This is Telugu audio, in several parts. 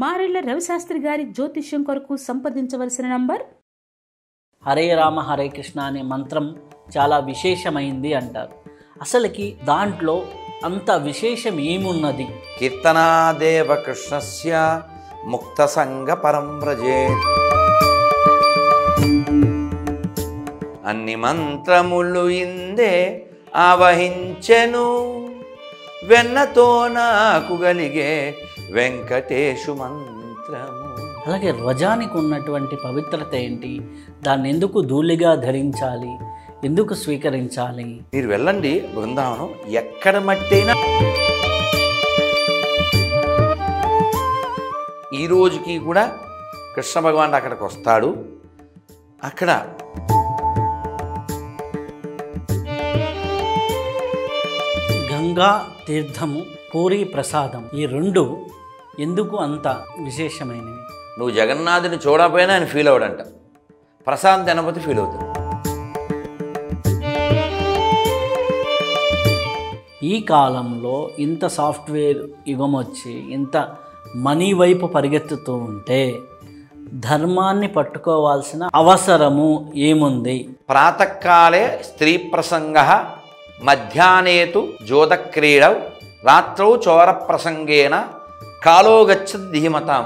మారెళ్ల రవిశాస్త్రి గారి జ్యోతిష్యం కొరకు సంప్రదించవలసిన నంబర్ హరే రామ హరే కృష్ణ అనే మంత్రం చాలా విశేషమైంది అంటారు అసలుకి దాంట్లో అంత విశేషం ఏమున్నది కీర్తనాదేవ కృష్ణస్య ముక్త సంగ పరం వ్రజే అన్ని మంత్రములు ఇందే ఆవహించెను వెన్నతో నాకు గలిగే వెంకటేశు మంత్రము అలాగే రజానికి ఉన్నటువంటి పవిత్రత ఏంటి దాన్ని ఎందుకు ధూళిగా ధరించాలి ఎందుకు స్వీకరించాలి మీరు వెళ్ళండి బృందావనం ఎక్కడ మట్టైనా ఈ రోజుకి కూడా కృష్ణ భగవాన్ అక్కడికి వస్తాడు అక్కడ గంగా తీర్థము పూరి ప్రసాదం ఈ రెండు ఎందుకు అంత విశేషమైనవి నువ్వు జగన్నాథుని చూడకపోయినా ఆయన ఫీల్ అవడంట ప్రసాదం తినకపోతే ఫీల్ అవుతాడు ఈ కాలంలో ఇంత సాఫ్ట్వేర్ యుగం వచ్చి ఇంత మనీ వైపు పరిగెత్తుతూ ఉంటే ధర్మాన్ని పట్టుకోవాల్సిన అవసరము ఏముంది ప్రాతకాలే స్త్రీ ప్రసంగ మధ్యాహ్నేతు జోదక్రీడవు రాత్రౌ చోర ప్రసంగేన కాలోగచ్చ ధీమతాం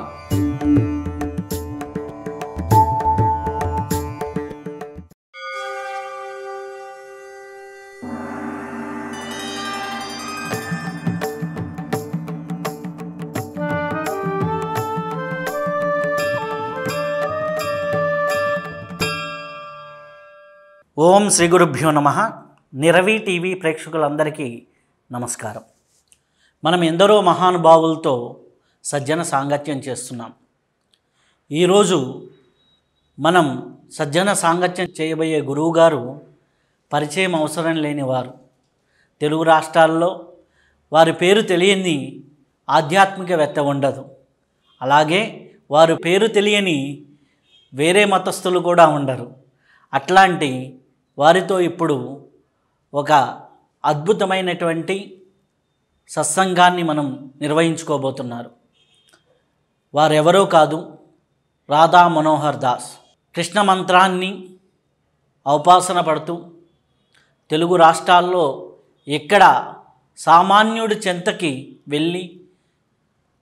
ఓం శ్రీ గురుభ్యో నమ నిరవి టీవీ ప్రేక్షకులందరికీ నమస్కారం మనం ఎందరో మహానుభావులతో సజ్జన సాంగత్యం చేస్తున్నాం ఈరోజు మనం సజ్జన సాంగత్యం చేయబోయే గురువుగారు పరిచయం అవసరం లేనివారు తెలుగు రాష్ట్రాల్లో వారి పేరు తెలియని ఆధ్యాత్మికవేత్త ఉండదు అలాగే వారు పేరు తెలియని వేరే మతస్థులు కూడా ఉండరు అట్లాంటి వారితో ఇప్పుడు ఒక అద్భుతమైనటువంటి సత్సంగాన్ని మనం నిర్వహించుకోబోతున్నారు వారెవరో కాదు రాధా మనోహర్ దాస్ కృష్ణ మంత్రాన్ని అవపాసన పడుతూ తెలుగు రాష్ట్రాల్లో ఎక్కడ సామాన్యుడి చెంతకి వెళ్ళి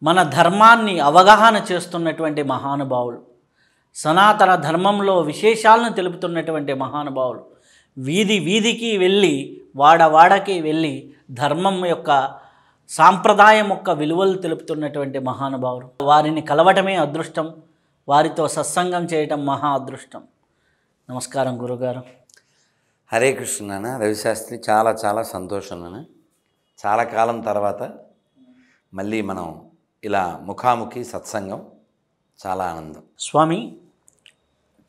మన ధర్మాన్ని అవగాహన చేస్తున్నటువంటి మహానుభావులు సనాతన ధర్మంలో విశేషాలను తెలుపుతున్నటువంటి మహానుభావులు వీధి వీధికి వెళ్ళి వాడవాడకి వెళ్ళి ధర్మం యొక్క సాంప్రదాయం యొక్క విలువలు తెలుపుతున్నటువంటి మహానుభావులు వారిని కలవటమే అదృష్టం వారితో సత్సంగం చేయటం మహా అదృష్టం నమస్కారం గురుగారు హరే కృష్ణ నాన్న రవిశాస్త్రి చాలా చాలా సంతోషం నాన్న చాలా కాలం తర్వాత మళ్ళీ మనం ఇలా ముఖాముఖి సత్సంగం చాలా ఆనందం స్వామి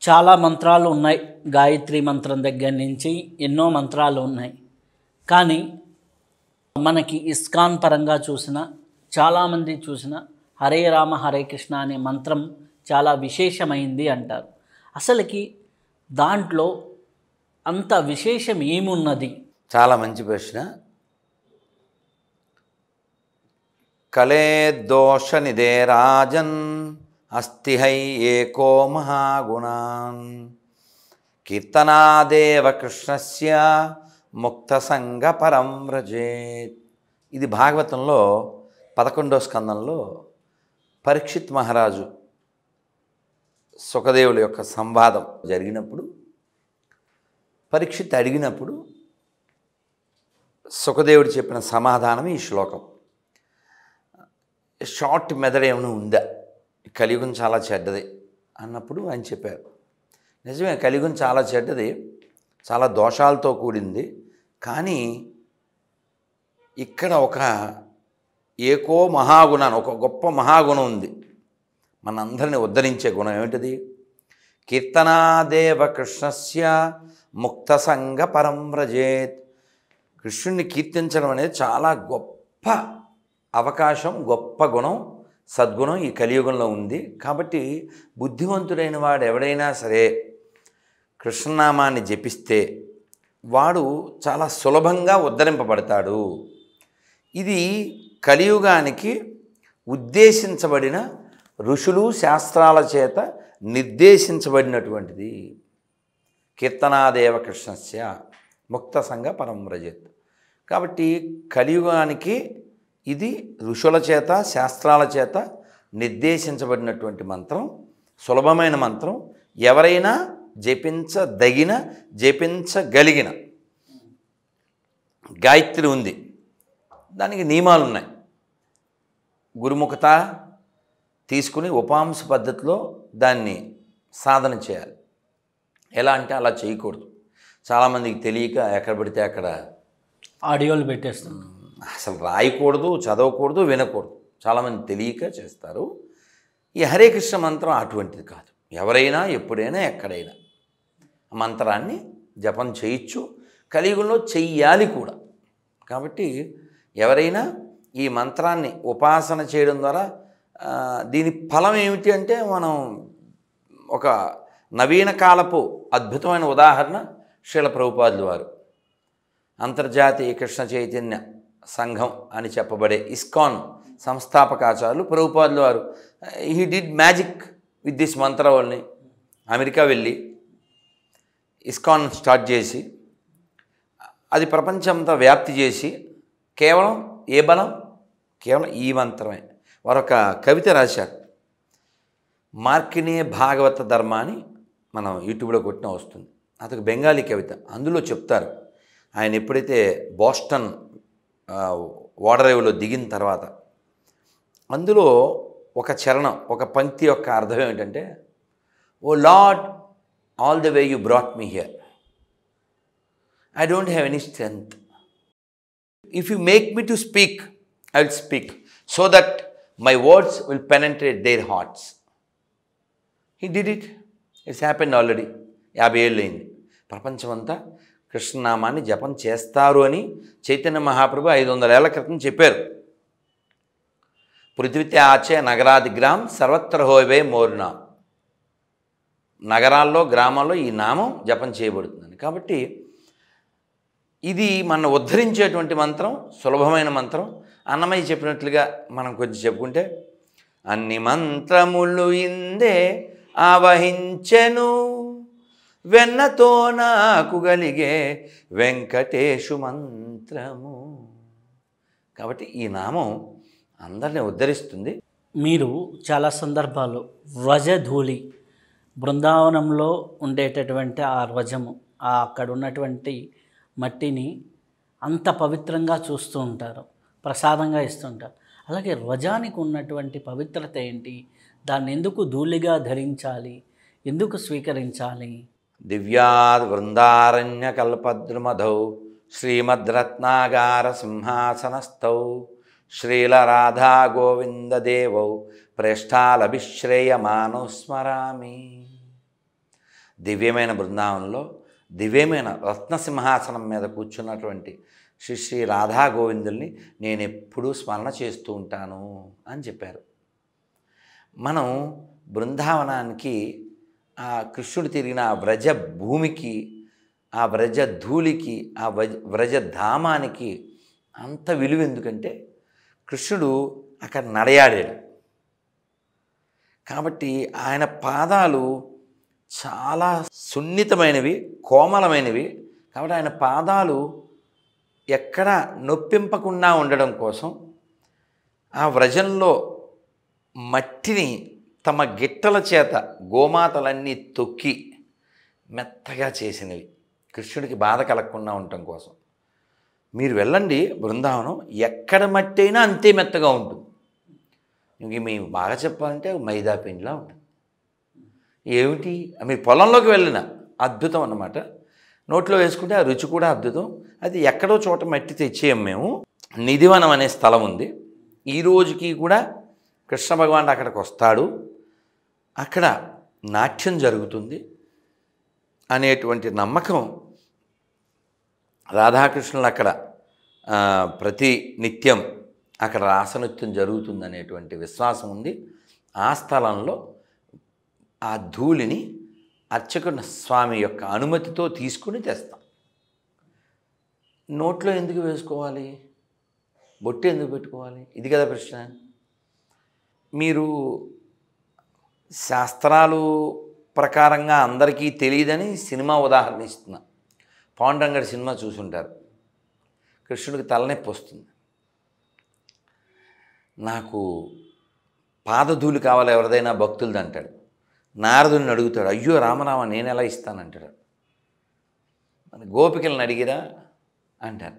చాలా మంత్రాలు ఉన్నాయి గాయత్రి మంత్రం దగ్గర నుంచి ఎన్నో మంత్రాలు ఉన్నాయి కానీ మనకి ఇస్కాన్ పరంగా చూసిన చాలామంది చూసిన హరే రామ హరే కృష్ణ అనే మంత్రం చాలా విశేషమైంది అంటారు అసలుకి దాంట్లో అంత విశేషం ఏమున్నది చాలా మంచి ప్రశ్న కలే దోష నిదే రాజన్ అస్థిహై ఏకో మహాగుణాన్ కీర్తనాదేవ కృష్ణస్య ముక్తసంగ పరం వ్రజేత్ ఇది భాగవతంలో పదకొండో స్కందంలో పరీక్షిత్ మహారాజు సుఖదేవుల యొక్క సంవాదం జరిగినప్పుడు పరీక్షిత్ అడిగినప్పుడు సుఖదేవుడు చెప్పిన సమాధానం ఈ శ్లోకం షార్ట్ మెదడ్ ఏమైనా ఉందా కలియుగం చాలా చెడ్డది అన్నప్పుడు ఆయన చెప్పారు నిజమే కలియుగం చాలా చెడ్డది చాలా దోషాలతో కూడింది కానీ ఇక్కడ ఒక ఏకో మహాగుణాన్ని ఒక గొప్ప మహాగుణం ఉంది మనందరిని ఉద్ధరించే గుణం ఏమిటిది కీర్తనాదేవ కృష్ణస్య ముక్త పరం వ్రజేత్ కృష్ణుణ్ణి కీర్తించడం అనేది చాలా గొప్ప అవకాశం గొప్ప గుణం సద్గుణం ఈ కలియుగంలో ఉంది కాబట్టి బుద్ధివంతుడైన వాడు ఎవడైనా సరే కృష్ణనామాన్ని జపిస్తే వాడు చాలా సులభంగా ఉద్ధరింపబడతాడు ఇది కలియుగానికి ఉద్దేశించబడిన ఋషులు శాస్త్రాల చేత నిర్దేశించబడినటువంటిది కీర్తనాదేవకృష్ణస్య ముక్త సంఘ పరం కాబట్టి కలియుగానికి ఇది ఋషుల చేత శాస్త్రాల చేత నిర్దేశించబడినటువంటి మంత్రం సులభమైన మంత్రం ఎవరైనా జపించదగిన జపించగలిగిన గాయత్రి ఉంది దానికి నియమాలు ఉన్నాయి గురుముఖత తీసుకుని ఉపాంశ పద్ధతిలో దాన్ని సాధన చేయాలి ఎలా అంటే అలా చేయకూడదు చాలామందికి తెలియక ఎక్కడ పడితే అక్కడ ఆడియోలు పెట్టేస్తాం అసలు రాయకూడదు చదవకూడదు వినకూడదు చాలామంది తెలియక చేస్తారు ఈ హరే కృష్ణ మంత్రం అటువంటిది కాదు ఎవరైనా ఎప్పుడైనా ఎక్కడైనా మంత్రాన్ని జపం చేయొచ్చు కలియుగంలో చెయ్యాలి కూడా కాబట్టి ఎవరైనా ఈ మంత్రాన్ని ఉపాసన చేయడం ద్వారా దీని ఫలం ఏమిటి అంటే మనం ఒక నవీన కాలపు అద్భుతమైన ఉదాహరణ శీల ప్రభుపాదులు వారు అంతర్జాతీయ కృష్ణ చైతన్య సంఘం అని చెప్పబడే ఇస్కాన్ సంస్థాపకాచారులు ప్రభుపాదులు వారు he did magic with this మంత్రావల్ని అమెరికా వెళ్ళి ఇస్కాన్ స్టార్ట్ చేసి అది ప్రపంచంతో వ్యాప్తి చేసి కేవలం ఏ బలం కేవలం ఈ మంత్రమే వారొక కవిత రాశారు మార్కినే భాగవత ధర్మ అని మనం యూట్యూబ్లో కొట్టిన వస్తుంది అతను బెంగాలీ కవిత అందులో చెప్తారు ఆయన ఎప్పుడైతే బోస్టన్ ఓడరేవులో దిగిన తర్వాత అందులో ఒక చరణం ఒక పంక్తి యొక్క అర్థం ఏమిటంటే oh lord all the way you brought me here. I don't have any strength. If you make me to speak, I will speak so that my words will penetrate their hearts. He did it. It's happened already. యాభై ఏళ్ళు అయింది ప్రపంచమంతా కృష్ణనామాన్ని జపం చేస్తారు అని చైతన్య మహాప్రభు ఐదు వందల ఏళ్ల క్రితం చెప్పారు పృథ్వీతే ఆచే నగరాదిగ్రామ్ సర్వత్ర హోవే మోర్నామ్ నగరాల్లో గ్రామాల్లో ఈ నామం జపం చేయబడుతుందని కాబట్టి ఇది మన ఉద్ధరించేటువంటి మంత్రం సులభమైన మంత్రం అన్నమయ్య చెప్పినట్లుగా మనం కొంచెం చెప్పుకుంటే అన్ని మంత్రములు ఇందే ఆవహించెను వెన్నతో నాకు గలిగే వెంకటేశు మంత్రము కాబట్టి ఈ నామం అందరిని ఉద్ధరిస్తుంది మీరు చాలా సందర్భాలు వ్రజధూళి బృందావనంలో ఉండేటటువంటి ఆ ఆ అక్కడ ఉన్నటువంటి మట్టిని అంత పవిత్రంగా చూస్తూ ఉంటారు ప్రసాదంగా ఇస్తుంటారు అలాగే రజానికి ఉన్నటువంటి పవిత్రత ఏంటి దాన్ని ఎందుకు ధూళిగా ధరించాలి ఎందుకు స్వీకరించాలి దివ్యాద్ వృందారణ్య కల్పద్రుమధౌ శ్రీమద్రత్నాగార సింహాసనస్థౌ శ్రీల రాధా గోవిందదేవౌ ప్రేష్టాలభిశ్రేయమానుస్మరామి దివ్యమైన బృందావనంలో దివ్యమైన రత్నసింహాసనం మీద కూర్చున్నటువంటి శ్రీ శ్రీ రాధా గోవిందుల్ని నేను ఎప్పుడూ స్మరణ చేస్తూ ఉంటాను అని చెప్పారు మనం బృందావనానికి ఆ కృష్ణుడు తిరిగిన ఆ వ్రజ భూమికి ఆ వ్రజ ధూళికి ఆ వ్రజ ధామానికి అంత విలువ ఎందుకంటే కృష్ణుడు అక్కడ నడయాడాడు కాబట్టి ఆయన పాదాలు చాలా సున్నితమైనవి కోమలమైనవి కాబట్టి ఆయన పాదాలు ఎక్కడ నొప్పింపకుండా ఉండడం కోసం ఆ వ్రజంలో మట్టిని తమ గిట్టల చేత గోమాతలన్నీ తొక్కి మెత్తగా చేసినవి కృష్ణుడికి బాధ కలగకుండా ఉండటం కోసం మీరు వెళ్ళండి బృందావనం ఎక్కడ మట్టి అయినా అంతే మెత్తగా ఉంటుంది ఇంక మేము బాగా చెప్పాలంటే మైదా పిండిలా ఉంటుంది ఏమిటి మీరు పొలంలోకి వెళ్ళిన అద్భుతం అన్నమాట నోట్లో వేసుకుంటే ఆ రుచి కూడా అద్భుతం అది ఎక్కడో చోట మట్టి తెచ్చేయం మేము నిధివనం అనే స్థలం ఉంది ఈ రోజుకి కూడా కృష్ణ భగవాన్ అక్కడికి వస్తాడు అక్కడ నాట్యం జరుగుతుంది అనేటువంటి నమ్మకం రాధాకృష్ణులు అక్కడ ప్రతి నిత్యం అక్కడ రాసనృత్యం జరుగుతుంది అనేటువంటి విశ్వాసం ఉంది ఆ స్థలంలో ఆ ధూళిని అర్చకున్న స్వామి యొక్క అనుమతితో తీసుకుని తెస్తాం నోట్లో ఎందుకు వేసుకోవాలి బొట్టు ఎందుకు పెట్టుకోవాలి ఇది కదా ప్రశ్న మీరు శాస్త్రాలు ప్రకారంగా అందరికీ తెలియదని సినిమా ఉదాహరణ ఇస్తున్నా పాండ్రంగడి సినిమా చూసుంటారు కృష్ణుడికి తలనొప్పి వస్తుంది నాకు పాదధూళి కావాలి ఎవరిదైనా భక్తులది అంటాడు నారదుని అడుగుతాడు అయ్యో రామరామ నేను ఎలా ఇస్తానంటాడు మన గోపికలను అడిగిరా అంటారు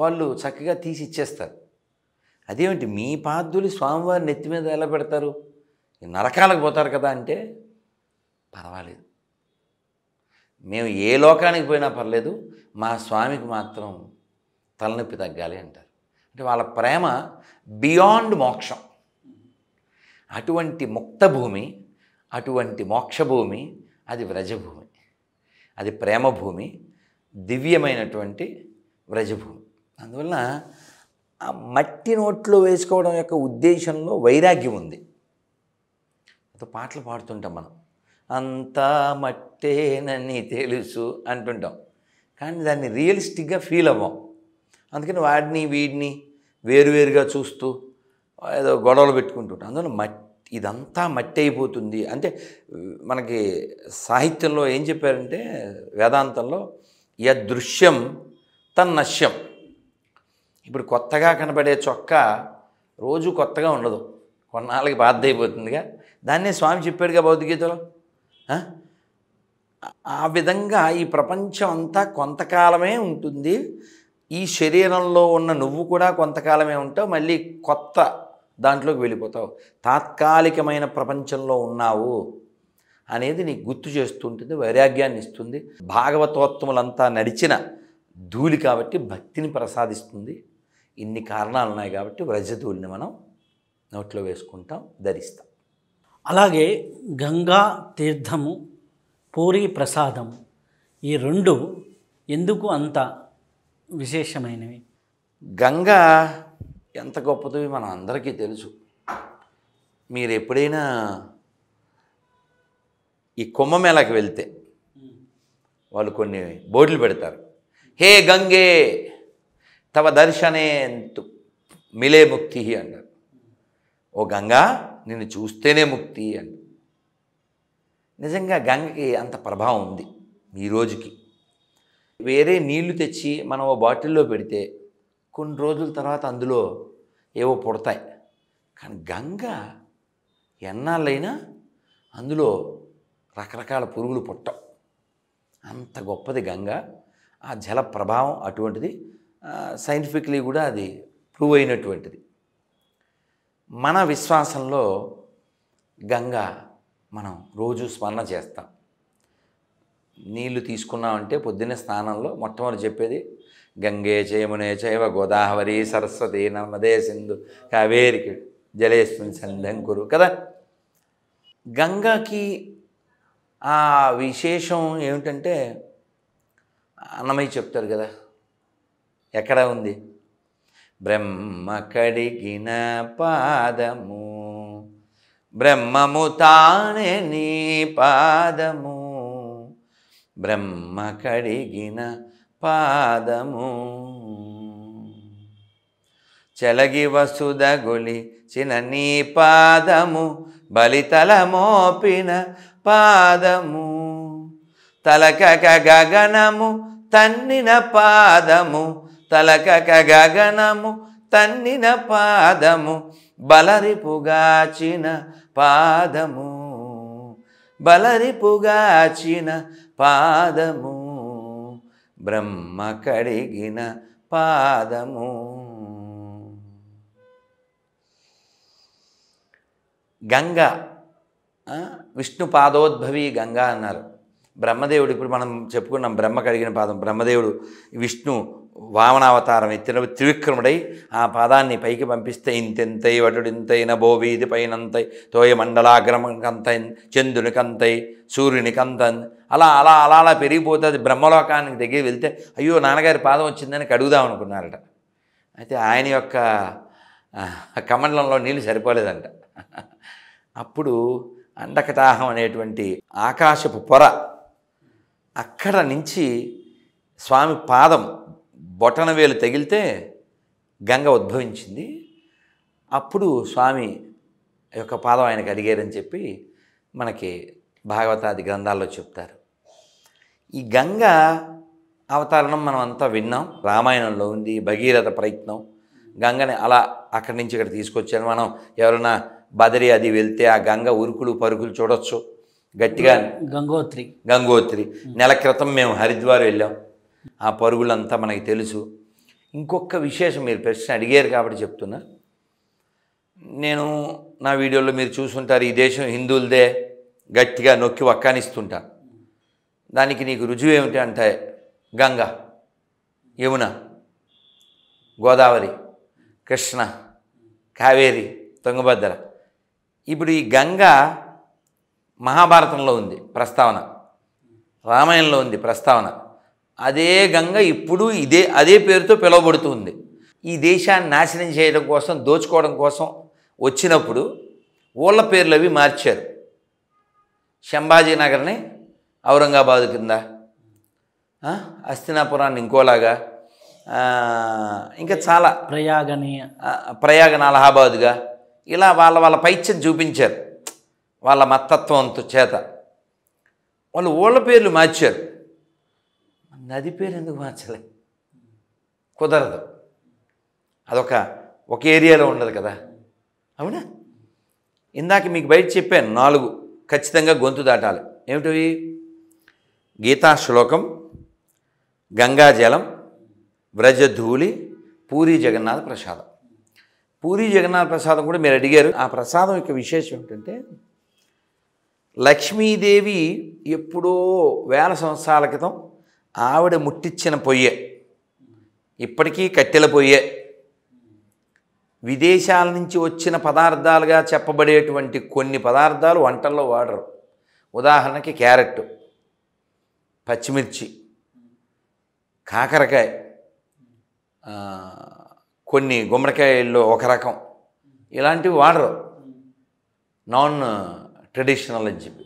వాళ్ళు చక్కగా తీసి ఇచ్చేస్తారు అదేమిటి మీ పాదులు స్వామివారి నెత్తి మీద ఎలా పెడతారు నరకాలకు పోతారు కదా అంటే పర్వాలేదు మేము ఏ లోకానికి పోయినా పర్లేదు మా స్వామికి మాత్రం తలనొప్పి తగ్గాలి అంటారు అంటే వాళ్ళ ప్రేమ బియాండ్ మోక్షం అటువంటి ముక్త భూమి అటువంటి మోక్షభూమి అది వ్రజభూమి అది ప్రేమభూమి దివ్యమైనటువంటి వ్రజభూమి అందువల్ల ఆ మట్టి నోట్లో వేసుకోవడం యొక్క ఉద్దేశంలో వైరాగ్యం ఉంది అతో పాటలు పాడుతుంటాం మనం అంతా మట్టేనని తెలుసు అంటుంటాం కానీ దాన్ని రియలిస్టిక్గా ఫీల్ అవ్వం అందుకని వాడిని వీడిని వేరువేరుగా చూస్తూ ఏదో గొడవలు పెట్టుకుంటుంటాం అందువల్ల మట్టి ఇదంతా మట్టి అయిపోతుంది అంటే మనకి సాహిత్యంలో ఏం చెప్పారంటే వేదాంతంలో యదృశ్యం తన్నశ్యం ఇప్పుడు కొత్తగా కనబడే చొక్కా రోజు కొత్తగా ఉండదు కొన్నాళ్ళకి బాధ అయిపోతుందిగా దాన్నే స్వామి చెప్పాడుగా భౌతికీతలో ఆ విధంగా ఈ ప్రపంచం అంతా కొంతకాలమే ఉంటుంది ఈ శరీరంలో ఉన్న నువ్వు కూడా కొంతకాలమే ఉంటావు మళ్ళీ కొత్త దాంట్లోకి వెళ్ళిపోతావు తాత్కాలికమైన ప్రపంచంలో ఉన్నావు అనేది నీకు గుర్తు చేస్తుంటుంది వైరాగ్యాన్ని ఇస్తుంది భాగవతోత్తములంతా నడిచిన ధూళి కాబట్టి భక్తిని ప్రసాదిస్తుంది ఇన్ని కారణాలు ఉన్నాయి కాబట్టి వ్రజధూళిని మనం నోట్లో వేసుకుంటాం ధరిస్తాం అలాగే గంగా తీర్థము పూరి ప్రసాదం ఈ రెండు ఎందుకు అంత విశేషమైనవి గంగా ఎంత గొప్పదో మనం అందరికీ తెలుసు మీరు ఎప్పుడైనా ఈ కుంభమేళాకి వెళ్తే వాళ్ళు కొన్ని బోర్డులు పెడతారు హే గంగే తవ దర్శనే మిలే ముక్తి అన్నారు ఓ గంగా నిన్ను చూస్తేనే ముక్తి అని నిజంగా గంగకి అంత ప్రభావం ఉంది ఈ రోజుకి వేరే నీళ్లు తెచ్చి మనం ఓ బాటిల్లో పెడితే కొన్ని రోజుల తర్వాత అందులో ఏవో పుడతాయి కానీ గంగ ఎన్నాళ్ళైనా అందులో రకరకాల పురుగులు పుట్టం అంత గొప్పది గంగ ఆ జల ప్రభావం అటువంటిది సైంటిఫిక్లీ కూడా అది ప్రూవ్ అయినటువంటిది మన విశ్వాసంలో గంగ మనం రోజు స్మరణ చేస్తాం నీళ్లు తీసుకున్నామంటే పొద్దున్నే స్నానంలో మొట్టమొదటి చెప్పేది గంగే చయమునే చైవ గోదావరి సరస్వతి నర్మదే సింధు కావేరికి జలేస్మిన్ సంధం కదా గంగాకి ఆ విశేషం ఏమిటంటే అన్నమయ్య చెప్తారు కదా ఎక్కడ ఉంది బ్రహ్మ కడిగిన పాదము బ్రహ్మము తానే నీ పాదము బ్రహ్మ కడిగిన పాదము చెలగి చిన నీ పాదము బలితల మోపిన పాదము తలకక గగనము తన్నిన పాదము తలకక గగనము తన్నిన పాదము బలరిపుగాచిన పాదము బలరిపుగాచిన పాదము బ్రహ్మ కడిగిన పాదము గంగ విష్ణు పాదోద్భవి గంగా అన్నారు బ్రహ్మదేవుడు ఇప్పుడు మనం చెప్పుకున్నాం బ్రహ్మ కడిగిన పాదం బ్రహ్మదేవుడు విష్ణు వామనావతారం ఎత్తిన త్రివిక్రముడై ఆ పాదాన్ని పైకి పంపిస్తే ఇంతెంతై వటుడు వటుడింతైన బోవీది పైనంతై తోయ మండలాగ్రమంకంతై చంద్రునికంతై సూర్యునికంతై అలా అలా అలా అలా పెరిగిపోతుంది బ్రహ్మలోకానికి దగ్గర వెళ్తే అయ్యో నాన్నగారి పాదం వచ్చిందని కడుగుదాం అనుకున్నారట అయితే ఆయన యొక్క కమండలంలో నీళ్ళు సరిపోలేదంట అప్పుడు అండకటాహం అనేటువంటి ఆకాశపు పొర అక్కడ నుంచి స్వామి పాదం బొటన వేలు తగిలితే గంగ ఉద్భవించింది అప్పుడు స్వామి యొక్క పాదం ఆయనకు అడిగారని చెప్పి మనకి భాగవతాది గ్రంథాల్లో చెప్తారు ఈ గంగ అవతారణం మనం అంతా విన్నాం రామాయణంలో ఉంది భగీరథ ప్రయత్నం గంగని అలా అక్కడి నుంచి ఇక్కడ తీసుకొచ్చాను మనం ఎవరైనా బదరి అది వెళ్తే ఆ గంగ ఉరుకులు పరుకులు చూడొచ్చు గట్టిగా గంగోత్రి గంగోత్రి నెల క్రితం మేము హరిద్వార్ వెళ్ళాం ఆ పరుగులంతా మనకి తెలుసు ఇంకొక విశేషం మీరు ప్రశ్న అడిగారు కాబట్టి చెప్తున్నా నేను నా వీడియోలో మీరు చూసుంటారు ఈ దేశం హిందువులదే గట్టిగా నొక్కి వక్కానిస్తుంటాను దానికి నీకు రుజువు ఏమిటి అంటే గంగ యమున గోదావరి కృష్ణ కావేరి తుంగభద్ర ఇప్పుడు ఈ గంగ మహాభారతంలో ఉంది ప్రస్తావన రామాయణంలో ఉంది ప్రస్తావన అదే గంగ ఇప్పుడు ఇదే అదే పేరుతో పిలువబడుతుంది ఈ దేశాన్ని నాశనం చేయడం కోసం దోచుకోవడం కోసం వచ్చినప్పుడు ఊళ్ళ పేర్లు అవి మార్చారు శంభాజీ నగర్ని ఔరంగాబాద్ కింద అస్తినాపురాన్ని ఇంకోలాగా ఇంకా చాలా ప్రయాగని ప్రయాగన్ అలహాబాద్గా ఇలా వాళ్ళ వాళ్ళ పైచ్యం చూపించారు వాళ్ళ మతత్వంతో చేత వాళ్ళు ఊళ్ళ పేర్లు మార్చారు నది పేరు ఎందుకు మార్చలే కుదరదు అదొక ఒక ఏరియాలో ఉండదు కదా అవునా ఇందాక మీకు బయట చెప్పాను నాలుగు ఖచ్చితంగా గొంతు దాటాలి ఏమిటవి గీతాశ్లోకం గంగాజలం వ్రజధూళి పూరి జగన్నాథ ప్రసాదం పూరి జగన్నాథ ప్రసాదం కూడా మీరు అడిగారు ఆ ప్రసాదం యొక్క విశేషం ఏంటంటే లక్ష్మీదేవి ఎప్పుడో వేల సంవత్సరాల క్రితం ఆవిడ ముట్టించిన పొయ్యే ఇప్పటికీ కట్టెల పొయ్యే విదేశాల నుంచి వచ్చిన పదార్థాలుగా చెప్పబడేటువంటి కొన్ని పదార్థాలు వంటల్లో వాడరు ఉదాహరణకి క్యారెట్ పచ్చిమిర్చి కాకరకాయ కొన్ని గుమ్మడికాయల్లో ఒక రకం ఇలాంటివి వాడరు నాన్ ట్రెడిషనల్ అని చెప్పి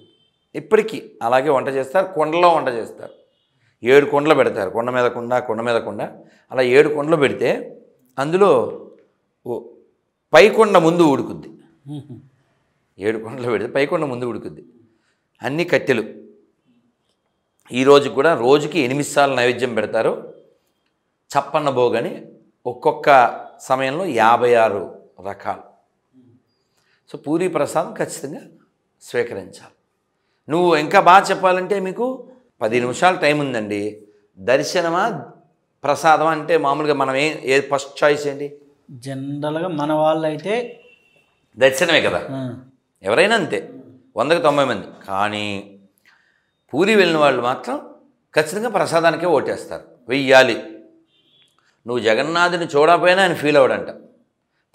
ఇప్పటికీ అలాగే వంట చేస్తారు కొండలో వంట చేస్తారు ఏడు కొండలు పెడతారు కొండ మీద కుండ కొండ మీద కుండ అలా ఏడు కొండలు పెడితే అందులో పైకొండ ముందు ఉడుకుద్ది ఏడు కొండలు పెడితే పైకొండ ముందు ఉడుకుద్ది అన్ని కట్టెలు ఈరోజు కూడా రోజుకి ఎనిమిది సార్లు నైవేద్యం పెడతారు చప్పన్న భోగని ఒక్కొక్క సమయంలో యాభై ఆరు రకాలు సో పూరి ప్రసాదం ఖచ్చితంగా స్వీకరించాలి నువ్వు ఇంకా బాగా చెప్పాలంటే మీకు పది నిమిషాలు టైం ఉందండి దర్శనమా ప్రసాదం అంటే మామూలుగా మనం ఏ ఏ ఫస్ట్ చాయిస్ ఏంటి జనరల్గా మన వాళ్ళు అయితే దర్శనమే కదా ఎవరైనా అంతే వందకు తొంభై మంది కానీ పూరి వెళ్ళిన వాళ్ళు మాత్రం ఖచ్చితంగా ప్రసాదానికే ఓటేస్తారు వెయ్యాలి నువ్వు జగన్నాథుని చూడకపోయినా ఆయన ఫీల్ అవడంట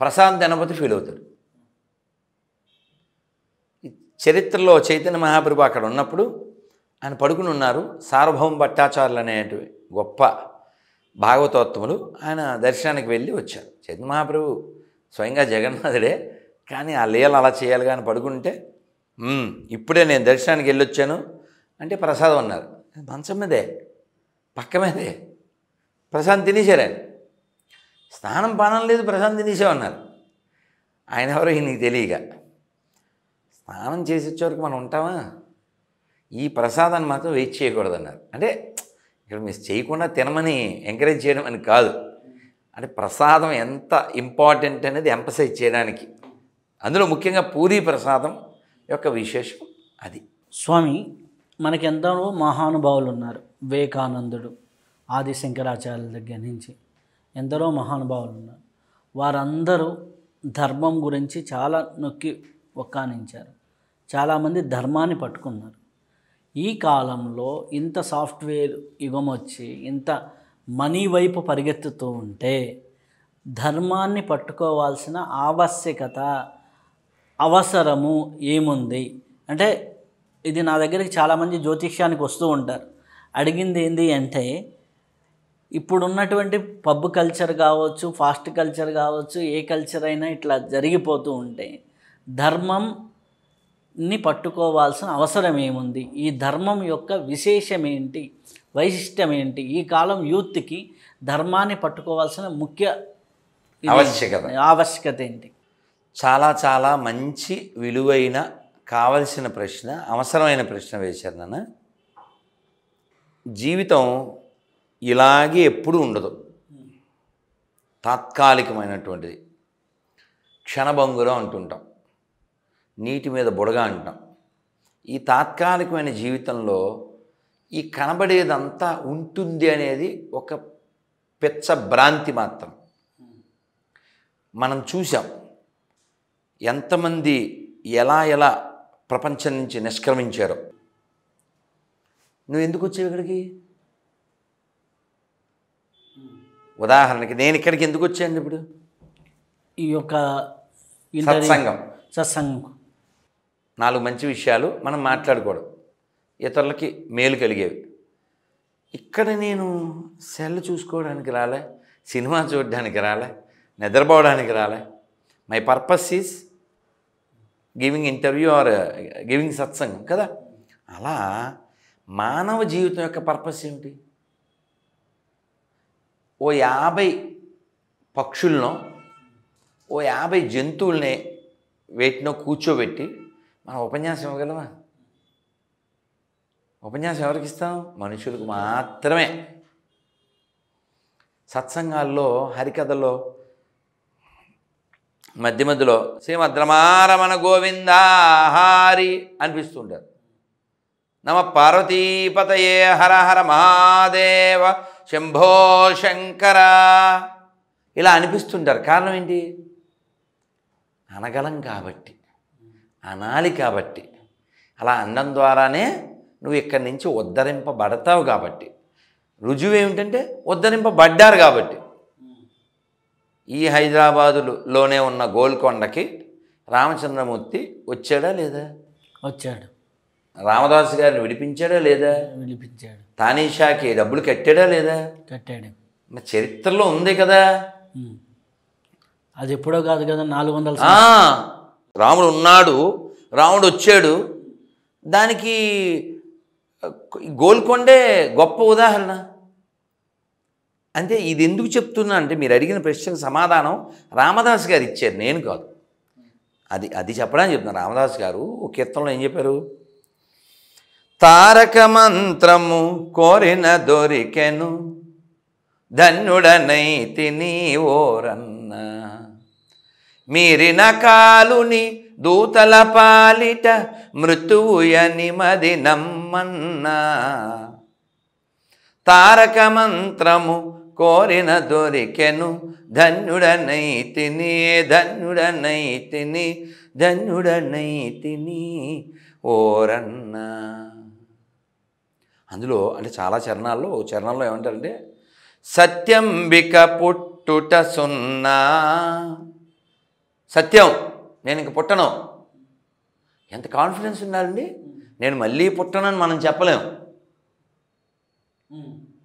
ప్రసాదం తినపతి ఫీల్ అవుతాడు చరిత్రలో చైతన్య మహాప్రభు అక్కడ ఉన్నప్పుడు ఆయన పడుకుని ఉన్నారు సార్వభౌమ భట్టాచార్యులు అనేటివి గొప్ప భాగవతోత్తములు ఆయన దర్శనానికి వెళ్ళి వచ్చారు చైతన్య మహాప్రభు స్వయంగా జగన్నాథుడే కానీ ఆ లీల అలా చేయాలి కానీ పడుకుంటే ఇప్పుడే నేను దర్శనానికి వెళ్ళొచ్చాను అంటే ప్రసాదం అన్నారు మంచం మీదే పక్క మీదే ప్రసాదం తినేశారు స్నానం పానం లేదు ప్రసాదం తినేసేవన్నారు ఆయన ఎవరో నీకు తెలియక స్నానం చేసి వచ్చేవరకు మనం ఉంటామా ఈ ప్రసాదాన్ని మాత్రం వెయిట్ చేయకూడదన్నారు అంటే ఇక్కడ మీరు చేయకుండా తినమని ఎంకరేజ్ చేయడం అని కాదు అంటే ప్రసాదం ఎంత ఇంపార్టెంట్ అనేది ఎంపసైజ్ చేయడానికి అందులో ముఖ్యంగా పూరీ ప్రసాదం యొక్క విశేషం అది స్వామి ఎంతో మహానుభావులు ఉన్నారు వివేకానందుడు ఆది శంకరాచార్యుల దగ్గర నుంచి ఎందరో మహానుభావులు ఉన్నారు వారందరూ ధర్మం గురించి చాలా నొక్కి ఒక్కానించారు చాలామంది ధర్మాన్ని పట్టుకున్నారు ఈ కాలంలో ఇంత సాఫ్ట్వేర్ యుగం వచ్చి ఇంత మనీ వైపు పరిగెత్తుతూ ఉంటే ధర్మాన్ని పట్టుకోవాల్సిన ఆవశ్యకత అవసరము ఏముంది అంటే ఇది నా దగ్గరికి చాలామంది జ్యోతిష్యానికి వస్తూ ఉంటారు అడిగింది ఏంది అంటే ఇప్పుడున్నటువంటి పబ్ కల్చర్ కావచ్చు ఫాస్ట్ కల్చర్ కావచ్చు ఏ కల్చర్ అయినా ఇట్లా జరిగిపోతూ ఉంటే ధర్మంని పట్టుకోవాల్సిన అవసరం ఏముంది ఈ ధర్మం యొక్క విశేషం ఏంటి వైశిష్టం ఏంటి ఈ కాలం యూత్కి ధర్మాన్ని పట్టుకోవాల్సిన ముఖ్య ఆవశ్యకత ఆవశ్యకత ఏంటి చాలా చాలా మంచి విలువైన కావలసిన ప్రశ్న అవసరమైన ప్రశ్న వేశారు నాన్న జీవితం ఇలాగే ఎప్పుడూ ఉండదు తాత్కాలికమైనటువంటిది క్షణభంగురం అంటుంటాం నీటి మీద బుడగ అంటాం ఈ తాత్కాలికమైన జీవితంలో ఈ కనబడేదంతా ఉంటుంది అనేది ఒక పెచ్చ భ్రాంతి మాత్రం మనం చూసాం ఎంతమంది ఎలా ఎలా ప్రపంచం నుంచి నిష్క్రమించారు నువ్వు ఎందుకు వచ్చావు ఇక్కడికి ఉదాహరణకి నేను ఇక్కడికి ఎందుకు వచ్చాను ఇప్పుడు ఈ యొక్క సత్సంగం సత్సంగం నాలుగు మంచి విషయాలు మనం మాట్లాడుకోవడం ఇతరులకి మేలు కలిగేవి ఇక్కడ నేను సెల్ చూసుకోవడానికి రాలే సినిమా చూడడానికి రాలే నిద్రపోవడానికి రాలే my purpose is giving interview or giving సత్సంగం కదా అలా మానవ జీవితం యొక్క పర్పస్ ఏమిటి ఓ యాభై పక్షులను ఓ యాభై జంతువుల్ని వేటినో కూర్చోబెట్టి మనం ఉపన్యాసం ఇవ్వగలమా ఉపన్యాసం ఎవరికి ఇస్తాం మనుషులకు మాత్రమే సత్సంగాల్లో హరికథలో మధ్య మధ్యలో శ్రీమద్రమారమణ గోవిందాహారి హారి అనిపిస్తుంటారు నమ పార్వతీపతయే హర హర మహాదేవ శంభో శంకర ఇలా అనిపిస్తుంటారు కారణం ఏంటి అనగలం కాబట్టి అనాలి కాబట్టి అలా అన్నం ద్వారానే నువ్వు ఇక్కడి నుంచి ఉద్ధరింపబడతావు కాబట్టి రుజువు ఏమిటంటే ఉద్ధరింపబడ్డారు కాబట్టి ఈ హైదరాబాదులోనే ఉన్న గోల్కొండకి రామచంద్రమూర్తి వచ్చాడా లేదా వచ్చాడు రామదాసు గారిని విడిపించాడా లేదా విడిపించాడు తానీషాకి డబ్బులు కట్టాడా లేదా కట్టాడు మన చరిత్రలో ఉంది కదా అది ఎప్పుడో కాదు కదా నాలుగు వందల రాముడు ఉన్నాడు రాముడు వచ్చాడు దానికి గోల్కొండే గొప్ప ఉదాహరణ అంటే ఇది ఎందుకు చెప్తున్నా అంటే మీరు అడిగిన ప్రశ్నకు సమాధానం రామదాస్ గారు ఇచ్చారు నేను కాదు అది అది చెప్పడానికి చెప్తున్నాను రామదాస్ గారు ఓ కీర్తనలో ఏం చెప్పారు తారక మంత్రము కోరిన దొరికెను తిని ఓరన్న మీరిన కాలుని దూతల పాలిట మృతువుయని మది నమ్మన్నా తారక మంత్రము కోరిన దొరికెను తిని ధన్యుడనై తిని ఓరన్నా అందులో అంటే చాలా చరణాల్లో చరణాల్లో ఏమంటారంటే సత్యంబిక పుట్టుట సున్నా సత్యం నేను ఇంక పుట్టను ఎంత కాన్ఫిడెన్స్ ఉండాలండి నేను మళ్ళీ పుట్టనని మనం చెప్పలేము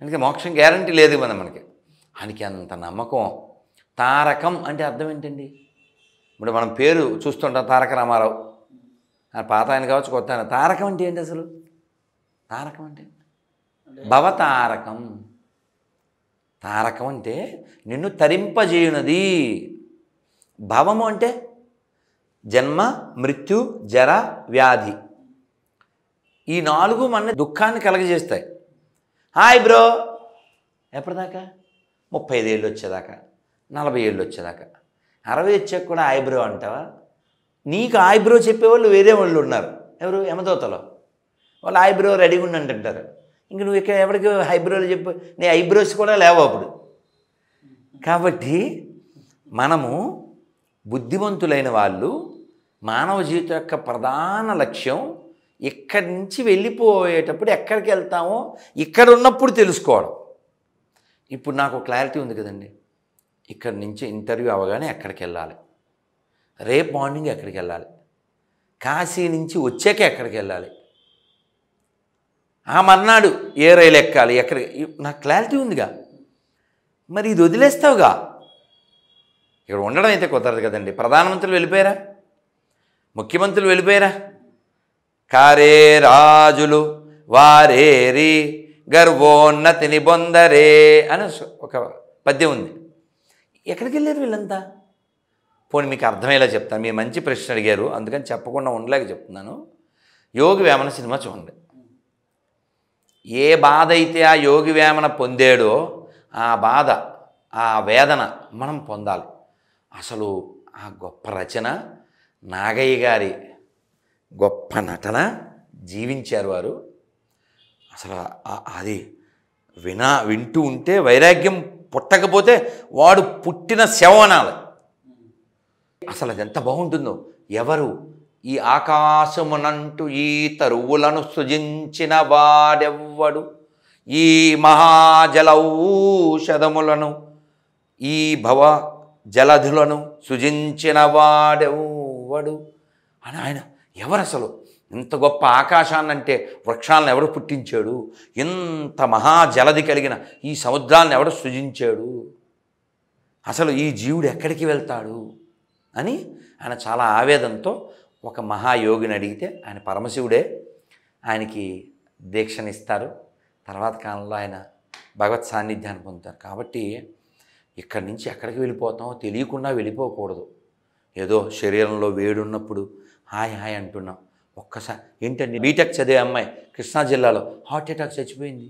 అందుకే మోక్షం గ్యారంటీ లేదు కదా మనకి ఆయనకి అంత నమ్మకం తారకం అంటే అర్థం ఏంటండి ఇప్పుడు మనం పేరు చూస్తుంటాం తారక రామారావు పాత ఆయన కావచ్చు కొత్త ఆయన తారకం అంటే ఏంటి అసలు తారకం అంటే భవతారకం తారకం అంటే నిన్ను తరింపజేయునది భవము అంటే జన్మ మృత్యు జర వ్యాధి ఈ నాలుగు మన దుఃఖాన్ని కలగజేస్తాయి హాయ్ బ్రో ఎప్పటిదాకా ముప్పై ఐదేళ్ళు వచ్చేదాకా నలభై ఏళ్ళు వచ్చేదాకా అరవై వచ్చాక కూడా ఐబ్రో అంటావా నీకు ఐబ్రో చెప్పేవాళ్ళు వేరే వాళ్ళు ఉన్నారు ఎవరు యమదోతలో వాళ్ళు ఐబ్రో రెడీగా అంటుంటారు ఇంక నువ్వు ఇక్కడ ఎవరికి ఐబ్రోలు చెప్పు నీ ఐబ్రోస్ కూడా లేవు అప్పుడు కాబట్టి మనము బుద్ధిమంతులైన వాళ్ళు మానవ జీవితం యొక్క ప్రధాన లక్ష్యం ఇక్కడి నుంచి వెళ్ళిపోయేటప్పుడు ఎక్కడికి వెళ్తామో ఇక్కడ ఉన్నప్పుడు తెలుసుకోవడం ఇప్పుడు నాకు క్లారిటీ ఉంది కదండి ఇక్కడి నుంచి ఇంటర్వ్యూ అవగానే ఎక్కడికి వెళ్ళాలి రేపు మార్నింగ్ ఎక్కడికి వెళ్ళాలి కాశీ నుంచి వచ్చాక ఎక్కడికి వెళ్ళాలి ఆ మర్నాడు ఏ రైలు ఎక్కాలి ఎక్కడికి నాకు క్లారిటీ ఉందిగా మరి ఇది వదిలేస్తావుగా ఇక్కడ ఉండడం అయితే కుదరదు కదండి ప్రధానమంత్రులు వెళ్ళిపోయారా ముఖ్యమంత్రులు వెళ్ళిపోయారా కారే రాజులు వారేరి గర్వోన్నతిని బొందరే అని ఒక పద్యం ఉంది ఎక్కడికి వెళ్ళారు వీళ్ళంతా పోనీ మీకు అర్థమయ్యేలా చెప్తాను మీరు మంచి ప్రశ్న అడిగారు అందుకని చెప్పకుండా ఉండలేక చెప్తున్నాను యోగి వేమన సినిమా చూడండి ఏ బాధ అయితే ఆ యోగి వేమన పొందాడో ఆ బాధ ఆ వేదన మనం పొందాలి అసలు ఆ గొప్ప రచన నాగయ్య గారి గొప్ప నటన జీవించారు వారు అసలు అది వినా వింటూ ఉంటే వైరాగ్యం పుట్టకపోతే వాడు పుట్టిన శవనాలు అసలు అది ఎంత బాగుంటుందో ఎవరు ఈ ఆకాశమునంటూ ఈ తరువులను సృజించిన వాడెవ్వడు ఈ మహాజలౌషధములను ఈ భవ జలధులను సృజించిన వాడెవ్వడు అని ఆయన ఎవరు అసలు ఇంత గొప్ప ఆకాశాన్నంటే వృక్షాలను ఎవడు పుట్టించాడు ఇంత మహాజలది కలిగిన ఈ సముద్రాలను ఎవడు సృజించాడు అసలు ఈ జీవుడు ఎక్కడికి వెళ్తాడు అని ఆయన చాలా ఆవేదంతో ఒక మహాయోగిని అడిగితే ఆయన పరమశివుడే ఆయనకి దీక్షనిస్తారు తర్వాత కాలంలో ఆయన భగవత్ సాన్నిధ్యాన్ని పొందుతారు కాబట్టి ఇక్కడి నుంచి ఎక్కడికి వెళ్ళిపోతామో తెలియకుండా వెళ్ళిపోకూడదు ఏదో శరీరంలో వేడున్నప్పుడు హాయ్ హాయ్ అంటున్నాం ఒక్కసారి ఏంటండి బీటెక్ చదివే అమ్మాయి కృష్ణా జిల్లాలో హార్ట్ అటాక్ చచ్చిపోయింది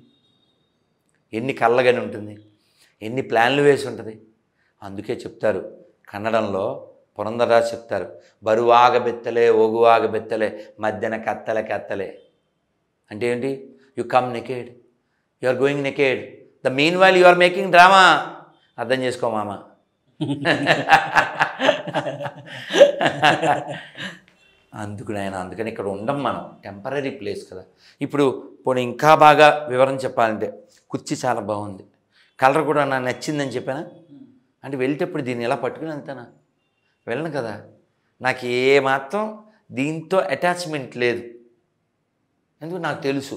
ఎన్ని కళ్ళగని ఉంటుంది ఎన్ని ప్లాన్లు వేసి ఉంటుంది అందుకే చెప్తారు కన్నడంలో పురంధరరాజు చెప్తారు బరువాగ బెత్తలే ఓగువాగ బెత్తలే మధ్యన కత్తల కత్తలే అంటే ఏంటి you come naked you are going naked the meanwhile you are making drama అర్థం చేసుకో మామ అందుకు ఆయన అందుకని ఇక్కడ ఉండం మనం టెంపరీ ప్లేస్ కదా ఇప్పుడు పోనీ ఇంకా బాగా వివరణ చెప్పాలంటే కుర్చీ చాలా బాగుంది కలర్ కూడా నాకు నచ్చిందని చెప్పానా అంటే వెళ్ళేటప్పుడు దీన్ని ఎలా పట్టుకుని వెళ్తానా వెళ్ళను కదా నాకు ఏ మాత్రం దీంతో అటాచ్మెంట్ లేదు ఎందుకు నాకు తెలుసు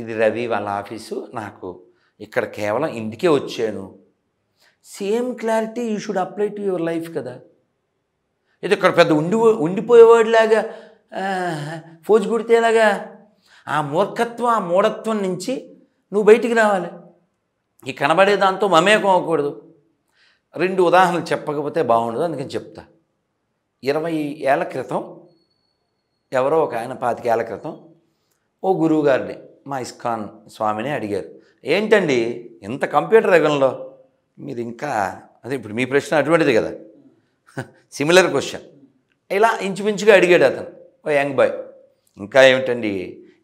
ఇది రవి వాళ్ళ ఆఫీసు నాకు ఇక్కడ కేవలం ఇంటికే వచ్చాను same clarity you should apply to your life కదా ఇది ఇక్కడ పెద్ద ఉండి ఉండిపోయేవాడిలాగా ఫోజు కొడితేలాగా ఆ మూర్ఖత్వం ఆ మూఢత్వం నుంచి నువ్వు బయటికి రావాలి ఈ కనబడే దాంతో మమేకం అవ్వకూడదు రెండు ఉదాహరణలు చెప్పకపోతే బాగుండదు అందుకని చెప్తా ఇరవై ఏళ్ళ క్రితం ఎవరో ఒక ఆయన పాతికేళ్ళ క్రితం ఓ గురువుగారిని మా ఇస్కాన్ స్వామిని అడిగారు ఏంటండి ఇంత కంప్యూటర్ యుగంలో మీరు ఇంకా అదే ఇప్పుడు మీ ప్రశ్న అటువంటిది కదా సిమిలర్ క్వశ్చన్ ఇలా ఇంచుమించుగా అడిగాడు అతను ఓ యంగ్ బాయ్ ఇంకా ఏమిటండి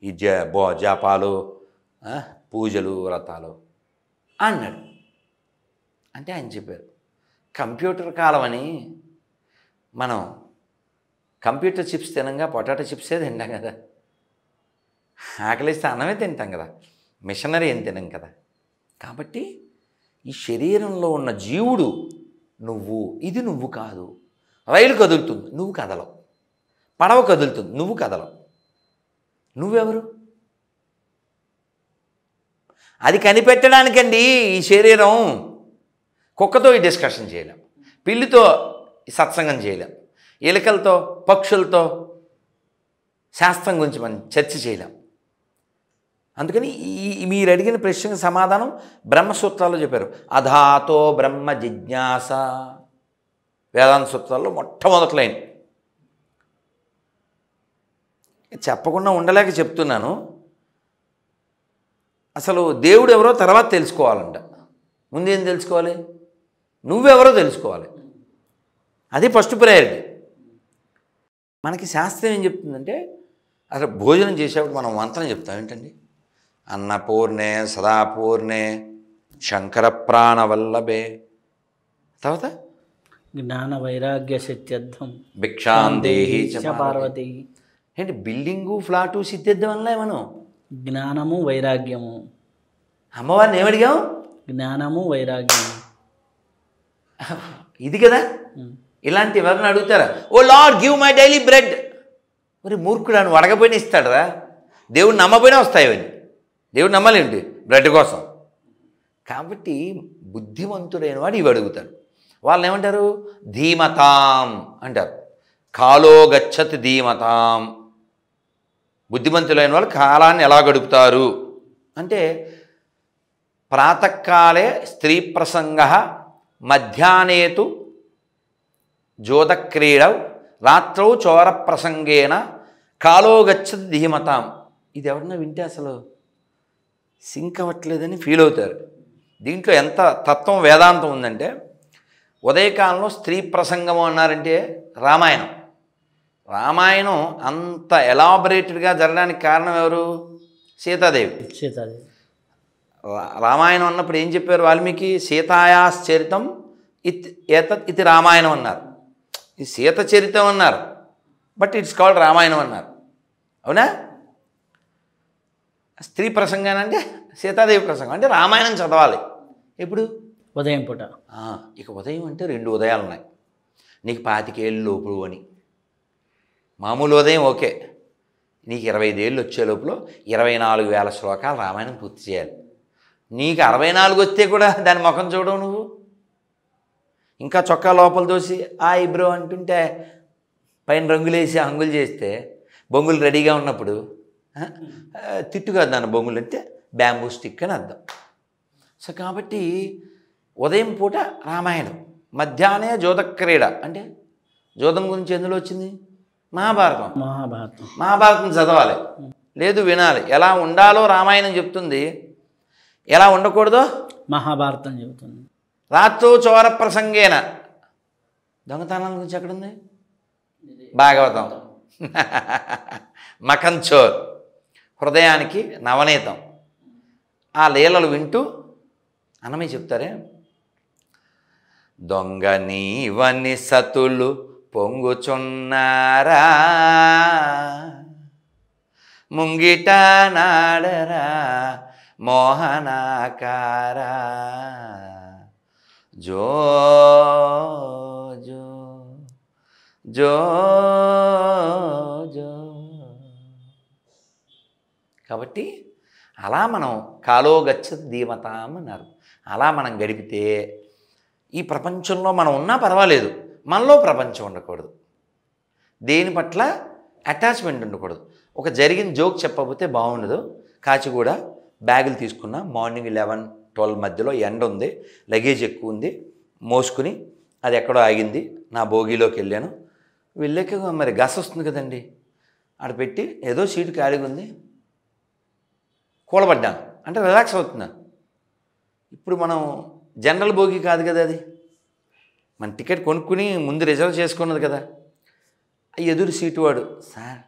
ఈ జ బో జాపాలు పూజలు వ్రతాలు అన్నాడు అంటే ఆయన చెప్పారు కంప్యూటర్ కాలం అని మనం కంప్యూటర్ చిప్స్ తినంగా పొటాటో చిప్సే తింటాం కదా ఆకలిస్తే అన్నమే తింటాం కదా మిషనరీ ఏం తినం కదా కాబట్టి ఈ శరీరంలో ఉన్న జీవుడు నువ్వు ఇది నువ్వు కాదు రైలు కదులుతుంది నువ్వు కదలవు పడవ కదులుతుంది నువ్వు కదలవు నువ్వెవరు అది కనిపెట్టడానికండి ఈ శరీరం కుక్కతో ఈ డిస్కషన్ చేయలేం పిల్లితో సత్సంగం చేయలేం ఎలుకలతో పక్షులతో శాస్త్రం గురించి మనం చర్చ చేయలేం అందుకని ఈ మీరు అడిగిన ప్రశ్నకి సమాధానం బ్రహ్మసూత్రాల్లో చెప్పారు అధాతో బ్రహ్మ జిజ్ఞాస వేదాంత సూత్రాల్లో మొట్టమొదట్లైన చెప్పకుండా ఉండలేక చెప్తున్నాను అసలు దేవుడు ఎవరో తర్వాత తెలుసుకోవాలంట ముందేం తెలుసుకోవాలి నువ్వెవరో తెలుసుకోవాలి అది ఫస్ట్ ప్రయారిటీ మనకి శాస్త్రం ఏం చెప్తుందంటే అసలు భోజనం చేసేప్పుడు మనం వంతనం చెప్తాం ఏంటండి అన్నపూర్ణే సదాపూర్ణే ప్రాణవల్లభే తర్వాత జ్ఞాన వైరాగ్య సత్యర్థం భిక్షాందేహి పార్వతి ఏంటి బిల్డింగు ఫ్లాటు సిద్ధిద్దాం అనలే మనం జ్ఞానము వైరాగ్యము అమ్మవారిని ఏమడిగాం జ్ఞానము వైరాగ్యము ఇది కదా ఇలాంటి ఎవరిని అడుగుతారా oh lord give my daily bread మరి మూర్ఖుడు అని ఇస్తాడు రా దేవుడు నమ్మపోయినా వస్తాయి అవన్నీ దేవుడు నమ్మాలేంటి బ్రెడ్ కోసం కాబట్టి బుద్ధిమంతుడైన వాడు ఇవి అడుగుతాడు వాళ్ళు ఏమంటారు ధీమతాం అంటారు కాలో గచ్చతి ధీమతాం బుద్ధిమంతులైన వాళ్ళు కాలాన్ని ఎలా గడుపుతారు అంటే ప్రాతకాలే స్త్రీ ప్రసంగ మధ్యాహ్నేతు జోదక్రీడ రాత్రౌ చోర ప్రసంగేన కాలో గచ్చతి ధీమతాం ఇది ఎవరన్నా వింటే అసలు సింక్ అవ్వట్లేదని ఫీల్ అవుతారు దీంట్లో ఎంత తత్వం వేదాంతం ఉందంటే ఉదయకాలంలో స్త్రీ ప్రసంగం అన్నారంటే రామాయణం రామాయణం అంత ఎలాబరేటెడ్గా జరగడానికి కారణం ఎవరు సీతాదేవి సీతాదేవి రామాయణం అన్నప్పుడు ఏం చెప్పారు వాల్మీకి సీతాయాశ్చరితం ఇత్ ఏత ఇది రామాయణం అన్నారు ఈ సీత చరితం అన్నారు బట్ ఇట్స్ కాల్డ్ రామాయణం అన్నారు అవునా స్త్రీ ప్రసంగానంటే సీతాదేవి ప్రసంగం అంటే రామాయణం చదవాలి ఎప్పుడు ఉదయం పూట ఇక ఉదయం అంటే రెండు ఉదయాలు ఉన్నాయి నీకు పాతికేళ్ళు లోపు అని మామూలు ఉదయం ఓకే నీకు ఇరవై ఐదేళ్ళు వచ్చే లోపల ఇరవై నాలుగు వేల శ్లోకాలు రామాయణం పూర్తి చేయాలి నీకు అరవై నాలుగు వస్తే కూడా దాని ముఖం చూడవు నువ్వు ఇంకా చొక్కా లోపల తోసి ఆ ఇబ్రో అంటుంటే పైన రంగులేసి హంగులు చేస్తే బొంగులు రెడీగా ఉన్నప్పుడు తిట్టుగా దాని బొంగులు అంటే బ్యాంబూ స్టిక్ అని అర్థం సో కాబట్టి ఉదయం పూట రామాయణం మధ్యాహ్నే జోదక్రీడ అంటే జోదం గురించి ఎందులో వచ్చింది మహాభారతం మహాభారతం మహాభారతం చదవాలి లేదు వినాలి ఎలా ఉండాలో రామాయణం చెప్తుంది ఎలా ఉండకూడదో మహాభారతం చెబుతుంది రాత్రు చోర ప్రసంగేన దొంగతనాల గురించి ఎక్కడుంది భాగవతం చోర్ హృదయానికి నవనీతం ఆ లీలలు వింటూ అన్నమయ్య చెప్తారే దొంగ నీవని సతులు పొంగుచున్నారా ముంగిట నాడరా మోహనాకారా జో జో జో కాబట్టి అలా మనం కాలో గచ్చ ధీమతామన్నారు అన్నారు అలా మనం గడిపితే ఈ ప్రపంచంలో మనం ఉన్నా పర్వాలేదు మనలో ప్రపంచం ఉండకూడదు దేని పట్ల అటాచ్మెంట్ ఉండకూడదు ఒక జరిగిన జోక్ చెప్పకపోతే బాగుండదు కాచి కూడా బ్యాగులు తీసుకున్నా మార్నింగ్ లెవెన్ ట్వెల్వ్ మధ్యలో ఎండ ఉంది లగేజ్ ఎక్కువ ఉంది మోసుకుని అది ఎక్కడో ఆగింది నా భోగిలోకి వెళ్ళాను వెళ్ళాక మరి గస వస్తుంది కదండి ఆడ పెట్టి ఏదో సీటు ఖాళీగా ఉంది కూలబడ్డాను అంటే రిలాక్స్ అవుతున్నాను ఇప్పుడు మనం జనరల్ భోగి కాదు కదా అది మన టికెట్ కొనుక్కుని ముందు రిజర్వ్ చేసుకున్నది కదా ఎదురు సీటు వాడు సార్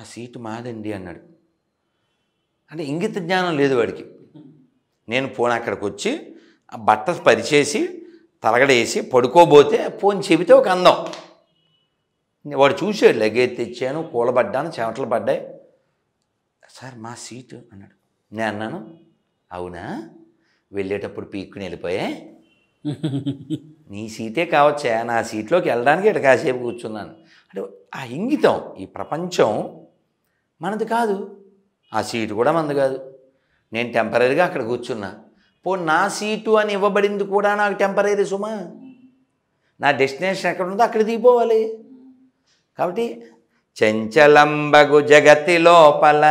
ఆ సీటు మాదండి అన్నాడు అంటే ఇంగిత జ్ఞానం లేదు వాడికి నేను ఫోన్ అక్కడికి వచ్చి ఆ బట్ట పరిచేసి తలగడేసి పడుకోబోతే ఫోన్ చెబితే ఒక అందం వాడు చూశాడు లగేజ్ తెచ్చాను కూలబడ్డాను చెమటలు పడ్డాయి సార్ మా సీటు అన్నాడు నేను అన్నాను అవునా వెళ్ళేటప్పుడు పీక్కుని వెళ్ళిపోయే నీ సీటే కావచ్చా నా సీట్లోకి వెళ్ళడానికి ఇక్కడ కాసేపు కూర్చున్నాను అంటే ఆ ఇంగితం ఈ ప్రపంచం మనది కాదు ఆ సీటు కూడా మనది కాదు నేను టెంపరీగా అక్కడ కూర్చున్నా పో నా సీటు అని ఇవ్వబడింది కూడా నాకు టెంపరీ సుమా నా డెస్టినేషన్ ఎక్కడ ఉందో అక్కడ దిగిపోవాలి కాబట్టి చంచలంబగు జగతి లోపల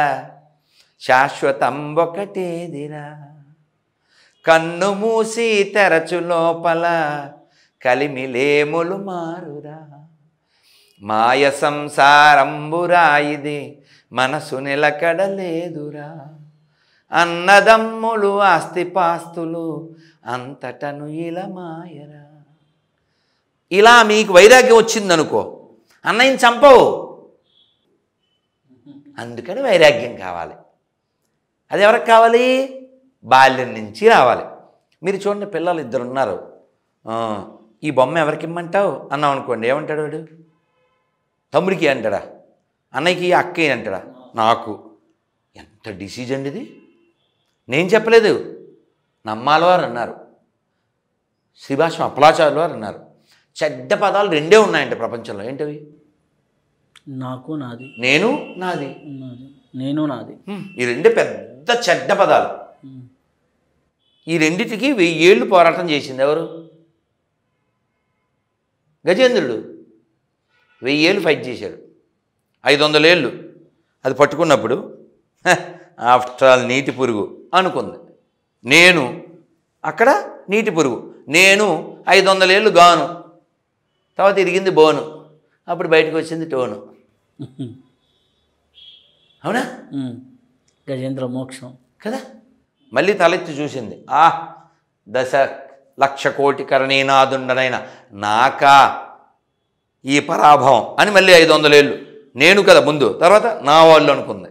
శాశ్వతం ఒకటేదిరా కన్ను మూసి తెరచు లోపల కలిమిలేములు మారురా మాయ సంసారంబురా మనసు నిలకడలేదురా అన్నదమ్ములు ఆస్తిపాస్తులు అంతటను ఇలా మాయరా ఇలా మీకు వైరాగ్యం వచ్చిందనుకో అన్నయ్యని చంపవు అందుకని వైరాగ్యం కావాలి అది ఎవరికి కావాలి బాల్యం నుంచి రావాలి మీరు చూడండి పిల్లలు ఇద్దరు ఉన్నారు ఈ బొమ్మ ఎవరికి ఇమ్మంటావు అన్నావు అనుకోండి ఏమంటాడు వాడు తమ్ముడికి అంటాడా అన్నయ్యకి అక్క అంటాడా నాకు ఎంత డిసిజన్ ఇది నేను చెప్పలేదు నమ్మాలవారు అన్నారు శ్రీభాషం అప్పలాచార్యులు వారు అన్నారు చెడ్డ పదాలు రెండే ఉన్నాయండి ప్రపంచంలో ఏంటివి నాకు నాది నేను నాది నేను నాది ఈ రెండే పెద్ద పెద్ద చెడ్డ పదాలు ఈ రెండిటికి వెయ్యేళ్ళు పోరాటం చేసింది ఎవరు గజేంద్రుడు వెయ్యేళ్ళు ఫైట్ చేశాడు ఐదు వందలేళ్ళు అది పట్టుకున్నప్పుడు ఆఫ్టర్ ఆల్ నీటి పురుగు అనుకుంది నేను అక్కడ నీటి పురుగు నేను ఐదు వందలేళ్ళు గాను తర్వాత ఇరిగింది బోను అప్పుడు బయటకు వచ్చింది టోను అవునా గజేంద్ర మోక్షం కదా మళ్ళీ తలెత్తి చూసింది ఆ దశ లక్ష కోటి కరణీనాదుండనైన నాకా ఈ పరాభవం అని మళ్ళీ ఐదు ఏళ్ళు నేను కదా ముందు తర్వాత నా వాళ్ళు అనుకుంది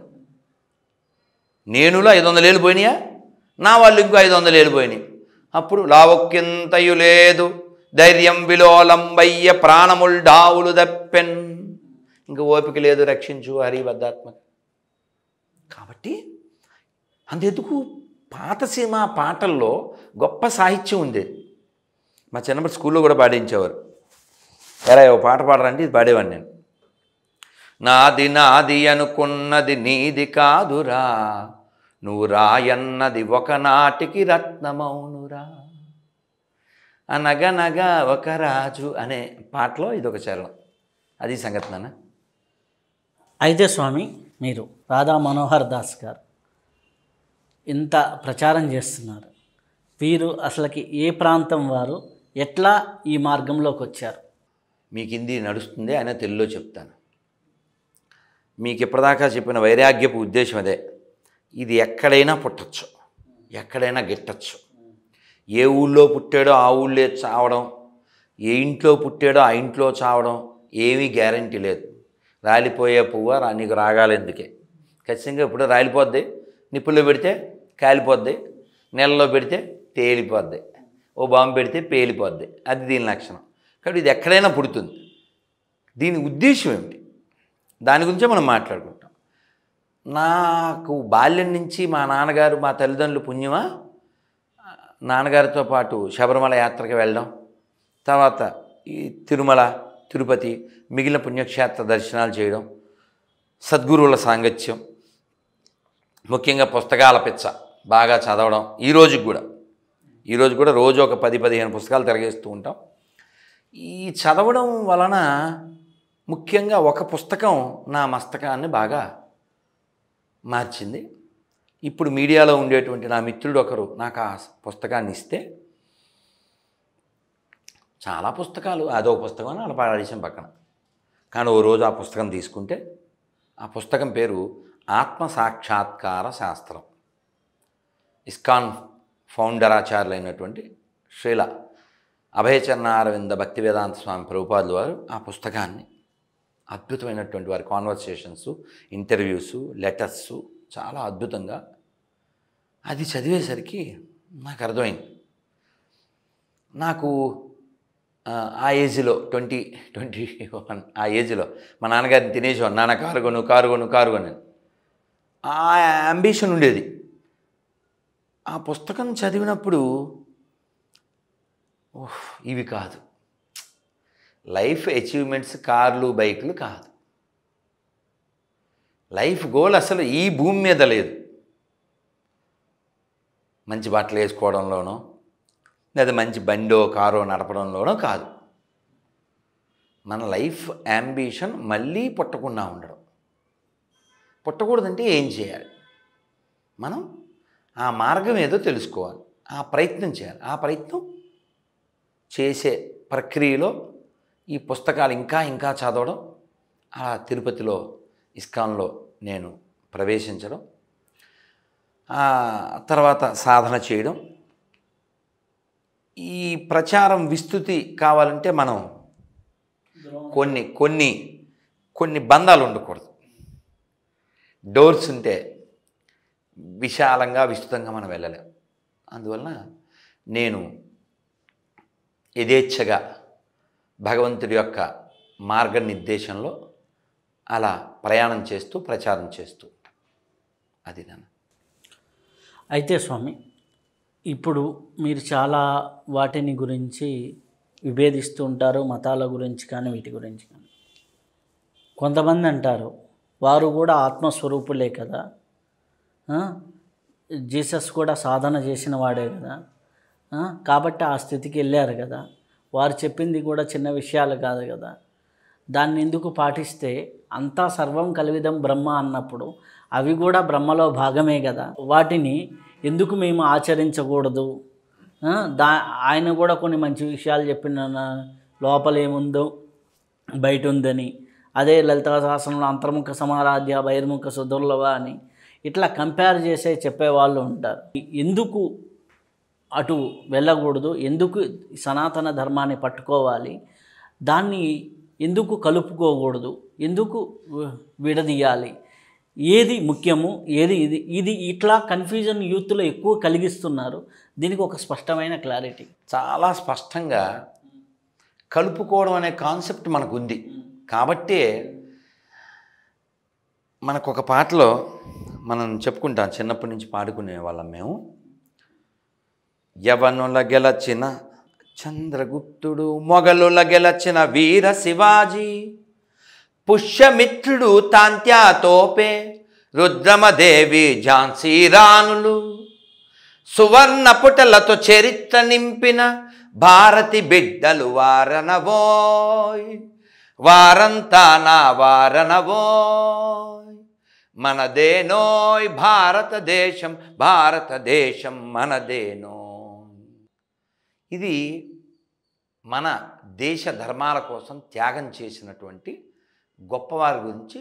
నేనులో ఐదు ఏళ్ళు పోయినాయా నా వాళ్ళు ఇంకో ఐదు ఏళ్ళు పోయినాయి అప్పుడు లావొక్కింతయు లేదు ధైర్యం విలోలంబయ్య ప్రాణముల్ డావులు దప్పెన్ ఇంక ఓపిక లేదు రక్షించు బద్ధాత్మక కాబట్టి అందుకు పాత సినిమా పాటల్లో గొప్ప సాహిత్యం ఉంది మా చిన్నప్పుడు స్కూల్లో కూడా పాడించేవారు ఎలా ఓ పాట పాడరంటే ఇది పాడేవాడిని నేను నాది నాది అనుకున్నది నీది కాదురా నువ్వు రాయన్నది ఒకనాటికి రత్నమౌనురా అనగనగా ఒక రాజు అనే పాటలో ఇది ఒక చరణం అది సంగతి నాన్న అయితే స్వామి మీరు రాధా మనోహర్ దాస్ గారు ఇంత ప్రచారం చేస్తున్నారు వీరు అసలుకి ఏ ప్రాంతం వారు ఎట్లా ఈ మార్గంలోకి వచ్చారు మీకు ఇంది నడుస్తుంది ఆయన తెలుగులో చెప్తాను మీకు ఇప్పటిదాకా చెప్పిన వైరాగ్యపు ఉద్దేశం అదే ఇది ఎక్కడైనా పుట్టచ్చు ఎక్కడైనా గిట్టచ్చు ఏ ఊళ్ళో పుట్టాడో ఆ ఊళ్ళో చావడం ఏ ఇంట్లో పుట్టాడో ఆ ఇంట్లో చావడం ఏమీ గ్యారంటీ లేదు రాలిపోయే రా నీకు రాగాలెందుకే ఖచ్చితంగా ఇప్పుడు రాలిపోద్ది నిప్పుల్లో పెడితే కాలిపోద్ది నీళ్ళలో పెడితే తేలిపోద్ది ఓ బాంబు పెడితే పేలిపోద్ది అది దీని లక్షణం కాబట్టి ఇది ఎక్కడైనా పుడుతుంది దీని ఉద్దేశం ఏమిటి దాని గురించే మనం మాట్లాడుకుంటాం నాకు బాల్యం నుంచి మా నాన్నగారు మా తల్లిదండ్రులు పుణ్యమా నాన్నగారితో పాటు శబరిమల యాత్రకి వెళ్ళడం తర్వాత ఈ తిరుమల తిరుపతి మిగిలిన పుణ్యక్షేత్ర దర్శనాలు చేయడం సద్గురువుల సాంగత్యం ముఖ్యంగా పుస్తకాల పిచ్చ బాగా చదవడం ఈరోజు కూడా ఈరోజు కూడా రోజు ఒక పది పదిహేను పుస్తకాలు తిరగేస్తూ ఉంటాం ఈ చదవడం వలన ముఖ్యంగా ఒక పుస్తకం నా మస్తకాన్ని బాగా మార్చింది ఇప్పుడు మీడియాలో ఉండేటువంటి నా మిత్రుడు ఒకరు నాకు ఆ పుస్తకాన్ని ఇస్తే చాలా పుస్తకాలు అదో పుస్తకం అని అలా పక్కన కానీ ఓ రోజు ఆ పుస్తకం తీసుకుంటే ఆ పుస్తకం పేరు ఆత్మ సాక్షాత్కార శాస్త్రం ఇస్కాన్ ఫౌండర్ ఆచార్యులైనటువంటి శ్రీల అరవింద భక్తి వేదాంత స్వామి ప్రభుపాదులు వారు ఆ పుస్తకాన్ని అద్భుతమైనటువంటి వారి కాన్వర్సేషన్స్ ఇంటర్వ్యూస్ లెటర్స్ చాలా అద్భుతంగా అది చదివేసరికి నాకు అర్థమైంది నాకు ఆ ఏజ్లో ట్వంటీ ట్వంటీ వన్ ఆ ఏజ్లో మా నాన్నగారిని తినేసేవాడు నాన్న కారు కొను కారు కొను కారు ఆ అంబిషన్ ఉండేది ఆ పుస్తకం చదివినప్పుడు ఓహ్ ఇవి కాదు లైఫ్ అచీవ్మెంట్స్ కార్లు బైకులు కాదు లైఫ్ గోల్ అసలు ఈ భూమి మీద లేదు మంచి బట్టలు వేసుకోవడంలోనో లేదా మంచి బండో కారో నడపడంలోనో కాదు మన లైఫ్ అంబిషన్ మళ్ళీ పుట్టకుండా ఉండడం పుట్టకూడదంటే ఏం చేయాలి మనం ఆ మార్గం ఏదో తెలుసుకోవాలి ఆ ప్రయత్నం చేయాలి ఆ ప్రయత్నం చేసే ప్రక్రియలో ఈ పుస్తకాలు ఇంకా ఇంకా చదవడం ఆ తిరుపతిలో ఇస్కాన్లో నేను ప్రవేశించడం తర్వాత సాధన చేయడం ఈ ప్రచారం విస్తృతి కావాలంటే మనం కొన్ని కొన్ని కొన్ని బంధాలు ఉండకూడదు డోర్స్ ఉంటే విశాలంగా విస్తృతంగా మనం వెళ్ళలేం అందువలన నేను యథేచ్ఛగా భగవంతుడి యొక్క మార్గనిర్దేశంలో అలా ప్రయాణం చేస్తూ ప్రచారం చేస్తూ అది అయితే స్వామి ఇప్పుడు మీరు చాలా వాటిని గురించి విభేదిస్తూ ఉంటారు మతాల గురించి కానీ వీటి గురించి కానీ కొంతమంది అంటారు వారు కూడా ఆత్మస్వరూపులే కదా జీసస్ కూడా సాధన చేసిన వాడే కదా కాబట్టి ఆ స్థితికి వెళ్ళారు కదా వారు చెప్పింది కూడా చిన్న విషయాలు కాదు కదా దాన్ని ఎందుకు పాటిస్తే అంతా సర్వం కలివిదం బ్రహ్మ అన్నప్పుడు అవి కూడా బ్రహ్మలో భాగమే కదా వాటిని ఎందుకు మేము ఆచరించకూడదు దా ఆయన కూడా కొన్ని మంచి విషయాలు చెప్పిన లోపలేముందో బయట ఉందని అదే లలితా సహస్రంలో అంతర్ముఖ సమారాధ్య బహిర్ముఖ సుదుర్లభ అని ఇట్లా కంపేర్ చేసే చెప్పేవాళ్ళు ఉంటారు ఎందుకు అటు వెళ్ళకూడదు ఎందుకు సనాతన ధర్మాన్ని పట్టుకోవాలి దాన్ని ఎందుకు కలుపుకోకూడదు ఎందుకు విడదీయాలి ఏది ముఖ్యము ఏది ఇది ఇది ఇట్లా కన్ఫ్యూజన్ యూత్లో ఎక్కువ కలిగిస్తున్నారు దీనికి ఒక స్పష్టమైన క్లారిటీ చాలా స్పష్టంగా కలుపుకోవడం అనే కాన్సెప్ట్ మనకు ఉంది కాబట్టి మనకు ఒక పాటలో మనం చెప్పుకుంటాం చిన్నప్పటి నుంచి పాడుకునే వాళ్ళం మేము యవనుల గెలచిన చంద్రగుప్తుడు మొగలుల గెలచిన వీర శివాజీ పుష్యమిత్రుడు తాంత్యాతోపే రుద్రమదేవి ఝాన్సీరాణులు సువర్ణ పుటలతో చరిత్ర నింపిన భారతి బిడ్డలు వారనవోయ్ వారంతా నా వారనవోయ్ మనదేనోయ్ భారతదేశం భారతదేశం మనదేనో ఇది మన దేశ ధర్మాల కోసం త్యాగం చేసినటువంటి గొప్పవారి గురించి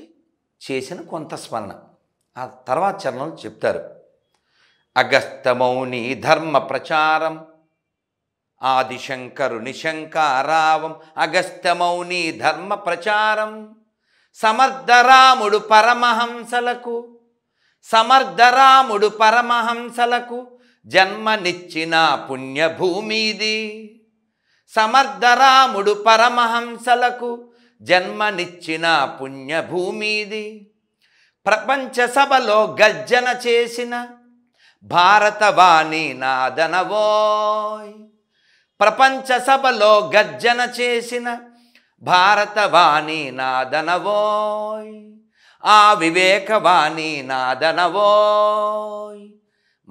చేసిన కొంత స్మరణ ఆ తర్వాత చరణంలో చెప్తారు అగస్తమౌని ధర్మ ప్రచారం ఆదిశంకరు నిశంకారావం అగస్త్యమౌని ధర్మ ప్రచారం సమర్థరాముడు పరమహంసలకు సమర్థరాముడు పరమహంసలకు జన్మనిచ్చిన పుణ్యభూమిది సమర్థరాముడు పరమహంసలకు జన్మనిచ్చిన పుణ్యభూమిది ప్రపంచ సభలో గర్జన చేసిన భారతవాణి నాదనవోయ్ ప్రపంచ సభలో గర్జన చేసిన భారతవాణి నాదనవోయ్ ఆ వివేకవాణి నాదనవోయ్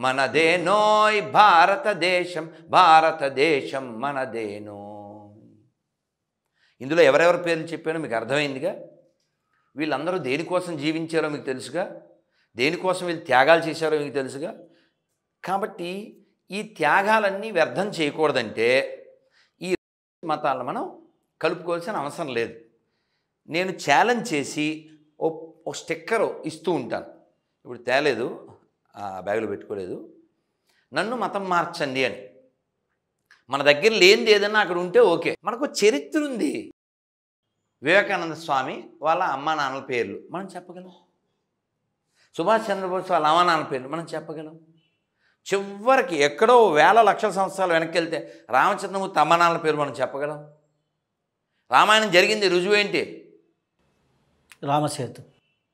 మనదేనోయ్ భారతదేశం భారతదేశం మనదేనో ఇందులో ఎవరెవరి పేర్లు చెప్పానో మీకు అర్థమైందిగా వీళ్ళందరూ దేనికోసం జీవించారో మీకు తెలుసుగా దేనికోసం వీళ్ళు త్యాగాలు చేశారో మీకు తెలుసుగా కాబట్టి ఈ త్యాగాలన్నీ వ్యర్థం చేయకూడదంటే ఈ మతాలను మనం కలుపుకోవాల్సిన అవసరం లేదు నేను ఛాలెంజ్ చేసి ఒక స్టిక్కర్ ఇస్తూ ఉంటాను ఇప్పుడు తేలేదు బ్యాగులో పెట్టుకోలేదు నన్ను మతం మార్చండి అని మన దగ్గర లేనిది ఏదన్నా అక్కడ ఉంటే ఓకే మనకు చరిత్ర ఉంది వివేకానంద స్వామి వాళ్ళ అమ్మా నాన్నల పేర్లు మనం చెప్పగలం సుభాష్ చంద్రబోస్ వాళ్ళ అమ్మా నాన్న పేర్లు మనం చెప్పగలం చివరికి ఎక్కడో వేల లక్షల సంవత్సరాలు వెనక్కి వెళ్తే రామచంద్రమూర్తి అమ్మనాన్న పేరు మనం చెప్పగలం రామాయణం జరిగింది రుజువు ఏంటి రామసేతు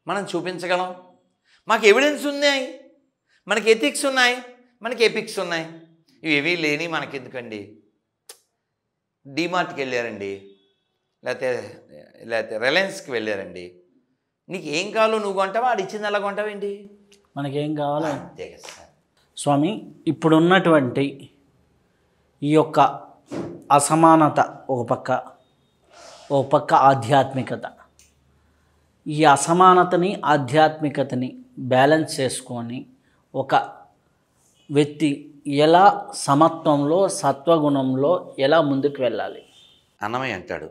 మనం చూపించగలం మాకు ఎవిడెన్స్ ఉన్నాయి మనకి ఎథిక్స్ ఉన్నాయి మనకి ఎపిక్స్ ఉన్నాయి ఇవి ఏవీ లేని మనకి ఎందుకండి డీమార్ట్కి వెళ్ళారండి లేకపోతే లేకపోతే రిలయన్స్కి వెళ్ళారండి నీకు ఏం కావాలో నువ్వు కొంటావా ఆడు ఇచ్చింది అలా కొంటావేంటి మనకేం కావాలో అంతే కదా సార్ స్వామి ఇప్పుడున్నటువంటి ఈ యొక్క అసమానత ఒక పక్క ఒక పక్క ఆధ్యాత్మికత ఈ అసమానతని ఆధ్యాత్మికతని బ్యాలెన్స్ చేసుకొని ఒక వ్యక్తి ఎలా సమత్వంలో సత్వగుణంలో ఎలా ముందుకు వెళ్ళాలి అన్నమయ్య అంటాడు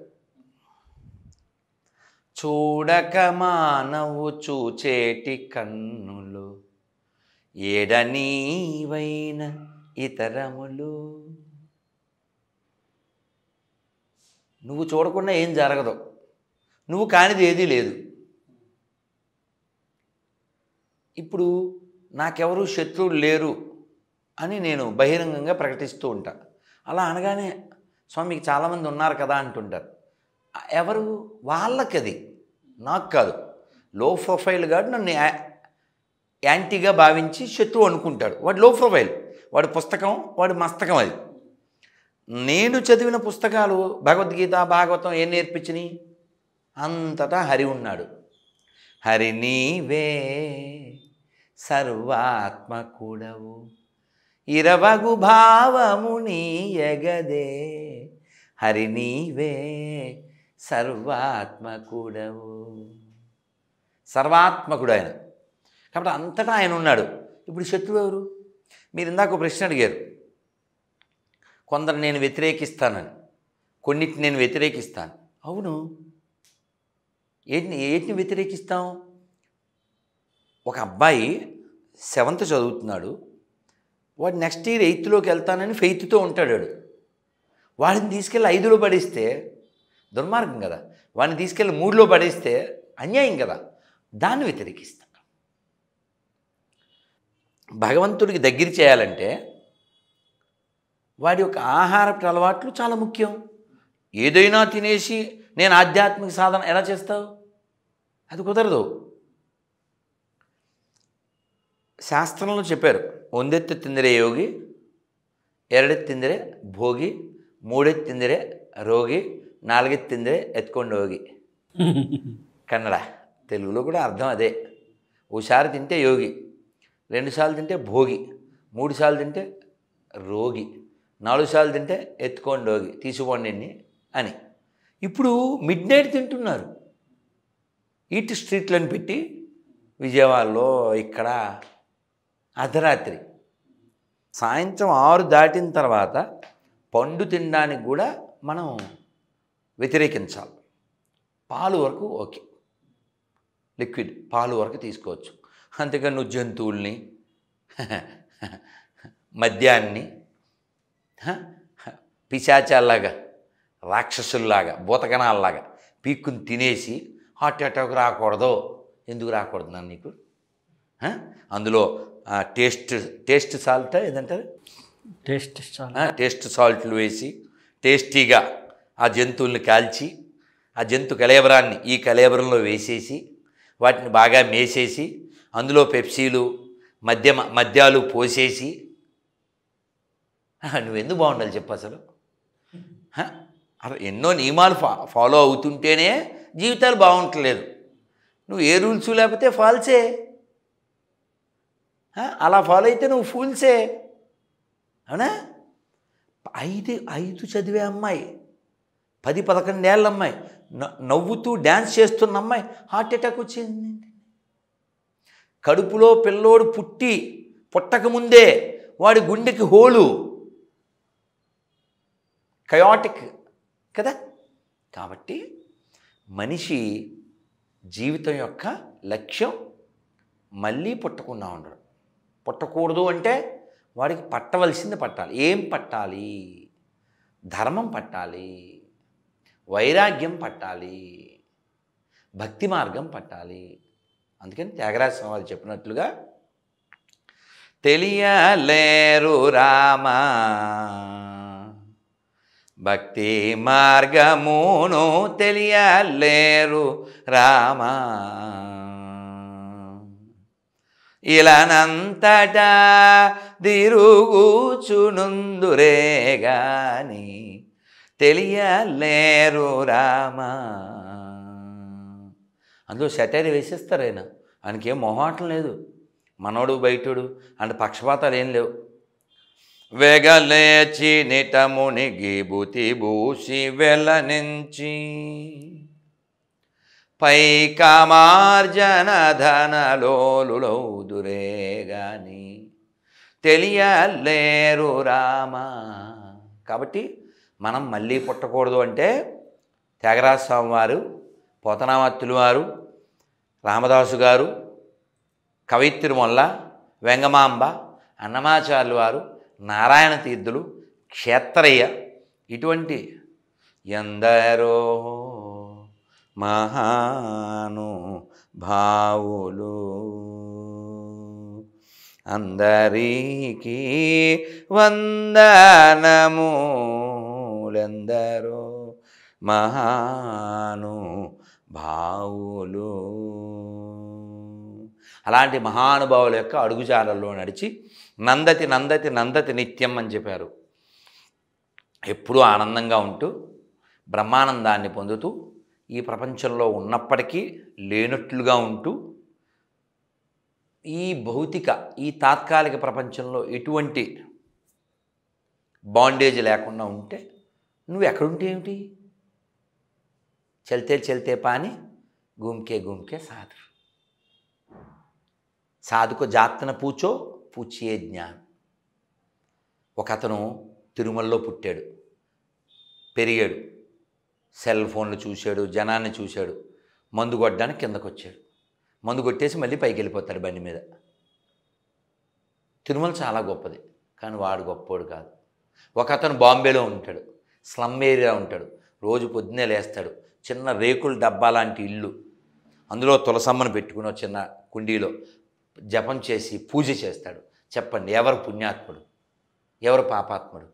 చూడక మానవు చూచేటి కన్నులు ఎడనీవైన ఇతరములు నువ్వు చూడకుండా ఏం జరగదు నువ్వు కానిది ఏదీ లేదు ఇప్పుడు నాకెవరూ శత్రువులు లేరు అని నేను బహిరంగంగా ప్రకటిస్తూ ఉంటా అలా అనగానే స్వామికి చాలామంది ఉన్నారు కదా అంటుంటారు ఎవరు వాళ్ళకది నాకు కాదు లో ప్రొఫైల్ కాదు నన్ను యాంటీగా భావించి శత్రువు అనుకుంటాడు వాడు లో ప్రొఫైల్ వాడి పుస్తకం వాడి మస్తకం అది నేను చదివిన పుస్తకాలు భగవద్గీత భాగవతం ఏం నేర్పించినాయి అంతటా హరి ఉన్నాడు హరి నీవే కూడవు ఇరవగు భావము నీయగదే హరి నీవే కూడవు సర్వాత్మకుడు ఆయన కాబట్టి అంతటా ఆయన ఉన్నాడు ఇప్పుడు శత్రువు ఎవరు మీరు ఇందాక ప్రశ్న అడిగారు కొందరు నేను వ్యతిరేకిస్తానని కొన్నిటిని నేను వ్యతిరేకిస్తాను అవును ఏటిని ఏంటిని వ్యతిరేకిస్తాం ఒక అబ్బాయి సెవెంత్ చదువుతున్నాడు వాడు నెక్స్ట్ ఇయర్ ఎయిత్లోకి వెళ్తానని ఫెయిత్తో ఉంటాడు వాడిని తీసుకెళ్ళి ఐదులో పడేస్తే దుర్మార్గం కదా వాడిని తీసుకెళ్ళి మూడులో పడేస్తే అన్యాయం కదా దాన్ని వ్యతిరేకిస్తాం భగవంతుడికి దగ్గర చేయాలంటే వాడి యొక్క ఆహారపు అలవాట్లు చాలా ముఖ్యం ఏదైనా తినేసి నేను ఆధ్యాత్మిక సాధన ఎలా చేస్తావు అది కుదరదు శాస్త్రంలో చెప్పారు ಒಂದೆತ್ತು తిందిరే యోగి ಎರಡೆತ್ತು తిందిరే భోగి ಮೂಡೆತ್ತು తిందిరే రోగి నాలుగెత్తు తిందిరే ఎత్తుకోండి యోగి కన్నడ తెలుగులో కూడా అర్థం అదే ఓసారి తింటే యోగి రెండుసార్లు తింటే భోగి మూడుసార్లు తింటే రోగి నాలుగుసార్లు తింటే ఎత్తుకోండి రోగి తీసుకోండి అని ఇప్పుడు మిడ్ నైట్ తింటున్నారు ఇటు స్ట్రీట్లను పెట్టి విజయవాడలో ఇక్కడ అర్ధరాత్రి సాయంత్రం ఆరు దాటిన తర్వాత పండు తినడానికి కూడా మనం వ్యతిరేకించాలి పాలు వరకు ఓకే లిక్విడ్ పాలు వరకు తీసుకోవచ్చు అందుకని నువ్వు జంతువుల్ని మద్యాన్ని పిశాచాల్లాగా రాక్షసుల్లాగా భూతకణాల్లాగా పీక్కుని తినేసి హార్ట్ అటాక్ రాకూడదు ఎందుకు రాకూడదు నా నీకు అందులో టేస్ట్ టేస్ట్ సాల్ట్ ఏదంటారు టేస్ట్ టేస్ట్ సాల్ట్లు వేసి టేస్టీగా ఆ జంతువుల్ని కాల్చి ఆ జంతు కలేబరాన్ని ఈ కలేబరంలో వేసేసి వాటిని బాగా మేసేసి అందులో పెప్సీలు మద్య మద్యాలు పోసేసి నువ్వెందుకు బాగుండాలి చెప్పు అసలు ఎన్నో నియమాలు ఫా ఫాలో అవుతుంటేనే జీవితాలు బాగుంటలేదు నువ్వు ఏ రూల్స్ లేకపోతే ఫాల్సే అలా ఫాలో అయితే నువ్వు ఫూల్సే అవునా ఐదు ఐదు చదివే అమ్మాయి పది పదకొండేళ్ళ అమ్మాయి నవ్వుతూ డ్యాన్స్ చేస్తున్న అమ్మాయి హార్ట్ అటాక్ వచ్చింది కడుపులో పిల్లోడు పుట్టి పుట్టకముందే వాడి గుండెకి హోలు కయాటిక్ కదా కాబట్టి మనిషి జీవితం యొక్క లక్ష్యం మళ్ళీ పుట్టకుండా ఉండడం పుట్టకూడదు అంటే వాడికి పట్టవలసింది పట్టాలి ఏం పట్టాలి ధర్మం పట్టాలి వైరాగ్యం పట్టాలి భక్తి మార్గం పట్టాలి అందుకని త్యాగరాజ స్వామి చెప్పినట్లుగా తెలియలేరు రామ భక్తి మార్గమును తెలియలేరు రామ ఇలానంతట దిరుగుచునుందురే గాని తెలియలేరు రామా అందులో సెటైర్ వేసేస్తారు ఆయన ఆయనకేం మొహమాటం లేదు మనోడు బయటడు అంటే పక్షపాతాలు ఏం లేవు వెగలేచి నిటముని గీభూతి భూసి నుంచి పై కామార్జన ధనలోలులౌదురే గాని తెలియలేరు రామా కాబట్టి మనం మళ్ళీ పుట్టకూడదు అంటే త్యాగరాజస్వామి వారు పోతనామత్తులు వారు రామదాసు గారు కవిత్రిమొల్ల వెంగమాంబ అన్నమాచార్యులు వారు నారాయణ తీర్థులు క్షేత్రయ్య ఇటువంటి ఎందరో మహాను భావులు అందరికీ వందనములెందరో మహాను భావులు అలాంటి మహానుభావుల యొక్క అడుగుజాలల్లో నడిచి నందతి నందతి నందతి నిత్యం అని చెప్పారు ఎప్పుడూ ఆనందంగా ఉంటూ బ్రహ్మానందాన్ని పొందుతూ ఈ ప్రపంచంలో ఉన్నప్పటికీ లేనట్లుగా ఉంటూ ఈ భౌతిక ఈ తాత్కాలిక ప్రపంచంలో ఎటువంటి బాండేజ్ లేకుండా ఉంటే నువ్వు ఎక్కడుంటే ఏమిటి चलते चलते పాని గుమ్కే గుమ్కే घूम के साधु సాధు को జాత్ न पूछो पूछिए ఒక అతను తిరుమలలో పుట్టాడు పెరిగాడు సెల్ ఫోన్లు చూశాడు జనాన్ని చూశాడు మందు కొట్టడానికి కిందకొచ్చాడు మందు కొట్టేసి మళ్ళీ పైకి వెళ్ళిపోతాడు బండి మీద తిరుమల చాలా గొప్పది కానీ వాడు గొప్పోడు కాదు ఒక అతను బాంబేలో ఉంటాడు స్లమ్ ఏరియా ఉంటాడు రోజు పొద్దున్నే లేస్తాడు చిన్న రేకుల డబ్బా లాంటి ఇల్లు అందులో తులసమ్మను పెట్టుకుని చిన్న కుండీలో జపం చేసి పూజ చేస్తాడు చెప్పండి ఎవరు పుణ్యాత్ముడు ఎవరు పాపాత్ముడు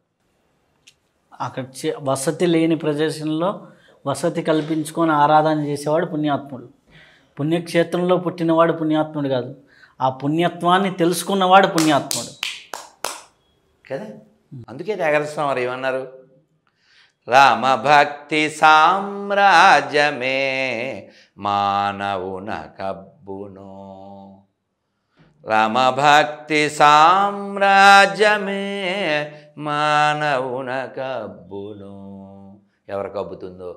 అక్కడ వసతి లేని ప్రదేశంలో వసతి కల్పించుకొని ఆరాధన చేసేవాడు పుణ్యాత్ముడు పుణ్యక్షేత్రంలో పుట్టినవాడు పుణ్యాత్ముడు కాదు ఆ పుణ్యత్వాన్ని తెలుసుకున్నవాడు పుణ్యాత్ముడు కదా అందుకే త్యాగరస్వామి వారు ఏమన్నారు రామభక్తి సామ్రాజ్యమే మానవున కబ్బును రామభక్తి సామ్రాజ్యమే మానవున కబ్బును ఎవరు కబ్బుతుందో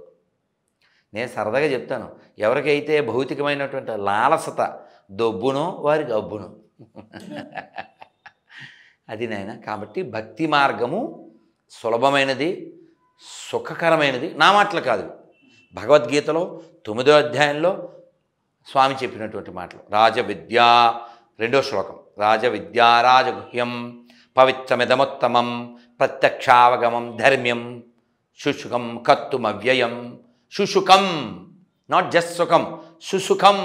నేను సరదాగా చెప్తాను ఎవరికైతే భౌతికమైనటువంటి లాలసత దొబ్బునో వారికి అబ్బును అది నాయన కాబట్టి భక్తి మార్గము సులభమైనది సుఖకరమైనది నా మాటలు కాదు భగవద్గీతలో తొమ్మిదో అధ్యాయంలో స్వామి చెప్పినటువంటి మాటలు రాజ విద్యా రెండో శ్లోకం రాజ విద్యా రాజగుహ్యం పవిత్రమిదముత్తమం ప్రత్యక్షావగమం ధర్మ్యం శుశుకం వ్యయం శుశుకం నాట్ జస్ట్ సుఖం సుసుఖం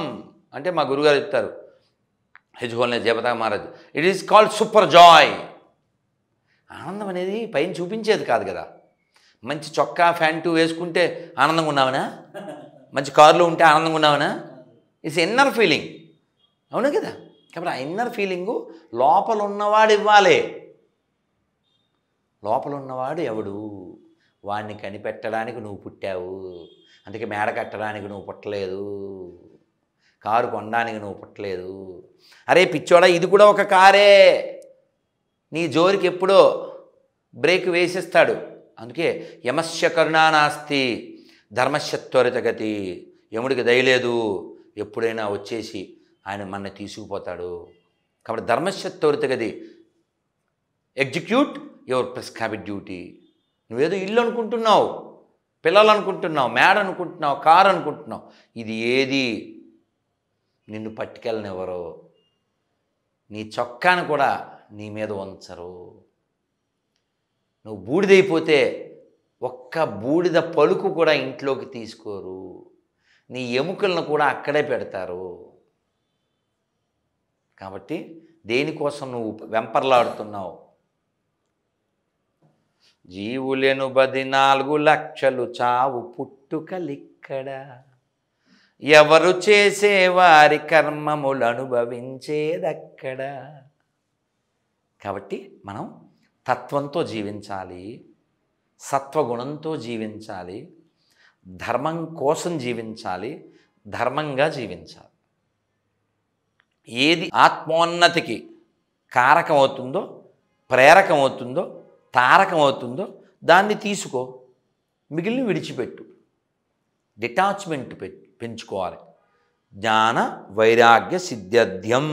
అంటే మా గురుగారు చెప్తారు హెజుహోల్నే దేవతా Maharaj it is called super joy ఆనందం అనేది పైన చూపించేది కాదు కదా మంచి చొక్కా ఫ్యాంటు వేసుకుంటే ఆనందంగా ఉన్నావనా మంచి కారులో ఉంటే ఆనందంగా ఉన్నావనా ఇట్స్ ఇన్నర్ ఫీలింగ్ అవును కదా కాబట్టి ఆ ఇన్నర్ ఫీలింగు లోపల ఉన్నవాడు ఇవ్వాలి లోపల ఉన్నవాడు ఎవడు వాడిని కనిపెట్టడానికి నువ్వు పుట్టావు అందుకే మేడ కట్టడానికి నువ్వు పుట్టలేదు కారు కొనడానికి నువ్వు పుట్టలేదు అరే పిచ్చోడా ఇది కూడా ఒక కారే నీ జోరికి ఎప్పుడో బ్రేక్ వేసిస్తాడు అందుకే యమస్య కరుణానాస్తి ధర్మశత్వరితగతి యముడికి దయలేదు ఎప్పుడైనా వచ్చేసి ఆయన మన తీసుకుపోతాడు కాబట్టి ధర్మశత్వరితగతి ఎగ్జిక్యూట్ యువర్ ప్రిస్క్రాబిడ్ డ్యూటీ నువ్వేదో ఇల్లు అనుకుంటున్నావు పిల్లలు అనుకుంటున్నావు మేడ అనుకుంటున్నావు కారు అనుకుంటున్నావు ఇది ఏది నిన్ను పట్టుకెళ్ళనివ్వరు నీ చొక్కాను కూడా నీ మీద ఉంచరు నువ్వు బూడిదైపోతే ఒక్క బూడిద పలుకు కూడా ఇంట్లోకి తీసుకోరు నీ ఎముకలను కూడా అక్కడే పెడతారు కాబట్టి దేనికోసం నువ్వు వెంపర్లాడుతున్నావు జీవులెను బది నాలుగు లక్షలు చావు పుట్టుకలిక్కడ ఎవరు చేసే వారి కర్మములు అనుభవించేదక్కడ కాబట్టి మనం తత్వంతో జీవించాలి సత్వగుణంతో జీవించాలి ధర్మం కోసం జీవించాలి ధర్మంగా జీవించాలి ఏది ఆత్మోన్నతికి కారకమవుతుందో ప్రేరకమవుతుందో తారకమవుతుందో దాన్ని తీసుకో మిగిలిన విడిచిపెట్టు డిటాచ్మెంట్ పెంచుకోవాలి జ్ఞాన వైరాగ్య సిద్ధ్యం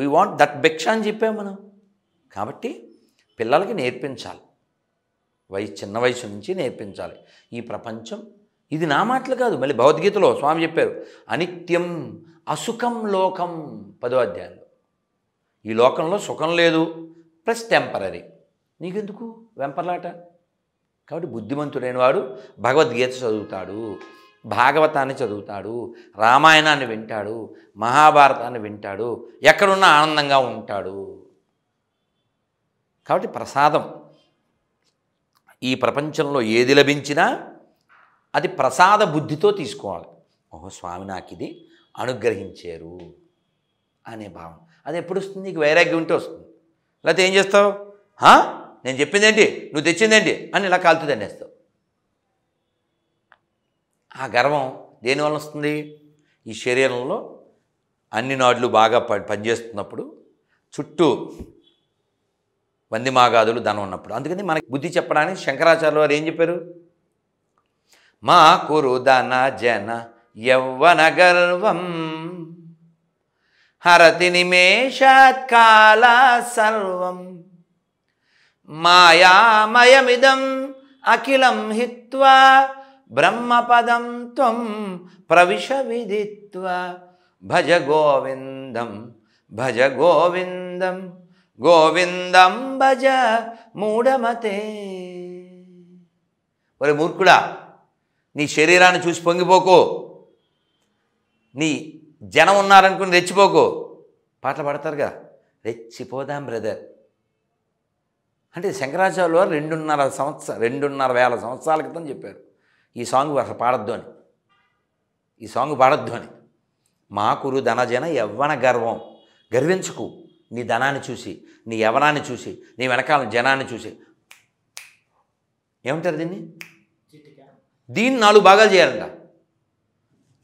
వీ వాంట్ దట్ భిక్ష అని చెప్పాం మనం కాబట్టి పిల్లలకి నేర్పించాలి వయసు చిన్న వయసు నుంచి నేర్పించాలి ఈ ప్రపంచం ఇది నా మాటలు కాదు మళ్ళీ భగవద్గీతలో స్వామి చెప్పారు అనిత్యం అసుఖం లోకం పదో అధ్యాయంలో ఈ లోకంలో సుఖం లేదు ప్లస్ టెంపరీ నీకెందుకు వెంపర్లాట కాబట్టి బుద్ధిమంతుడైన వాడు భగవద్గీత చదువుతాడు భాగవతాన్ని చదువుతాడు రామాయణాన్ని వింటాడు మహాభారతాన్ని వింటాడు ఎక్కడున్నా ఆనందంగా ఉంటాడు కాబట్టి ప్రసాదం ఈ ప్రపంచంలో ఏది లభించినా అది ప్రసాద బుద్ధితో తీసుకోవాలి ఓహో స్వామి నాకు ఇది అనుగ్రహించారు అనే భావం అది ఎప్పుడు వస్తుంది నీకు వైరాగ్యం ఉంటే వస్తుంది లేకపోతే ఏం చేస్తావు నేను చెప్పిందేంటి నువ్వు తెచ్చిందేంటి అని ఇలా కాలుతూ దండేస్తావు ఆ గర్వం దేనివల్ల వస్తుంది ఈ శరీరంలో అన్ని నాడులు బాగా పనిచేస్తున్నప్పుడు చుట్టూ వందిమాగాదులు ధనం ఉన్నప్పుడు అందుకని మనకి బుద్ధి చెప్పడానికి శంకరాచార్య వారు ఏం చెప్పారు మా కురు ధన జన యవ్వన గర్వం హరతి నిమేషత్కాల సర్వం మాయామయమిదం అఖిలం హిత్వా బ్రహ్మపదం త్వం ప్రవిశ విదిత్వ భజ గోవిందం భజ గోవిందం గోవిందం భజ మూఢమతే ఒరే మూర్ఖుడా నీ శరీరాన్ని చూసి పొంగిపోకు నీ జనం ఉన్నారనుకుని రెచ్చిపోకు పాటలు పాడతారుగా రెచ్చిపోదాం బ్రదర్ అంటే శంకరాచార్యులు వారు రెండున్నర సంవత్సరం రెండున్నర వేల సంవత్సరాల క్రితం చెప్పారు ఈ సాంగ్ అసలు పాడద్దు అని ఈ సాంగ్ పాడద్దు అని మా కురు ధనజన యవ్వన గర్వం గర్వించుకు నీ ధనాన్ని చూసి నీ యవనాన్ని చూసి నీ వెనకాల జనాన్ని చూసి ఏమంటారు దీన్ని దీన్ని నాలుగు భాగాలు చేయాలంట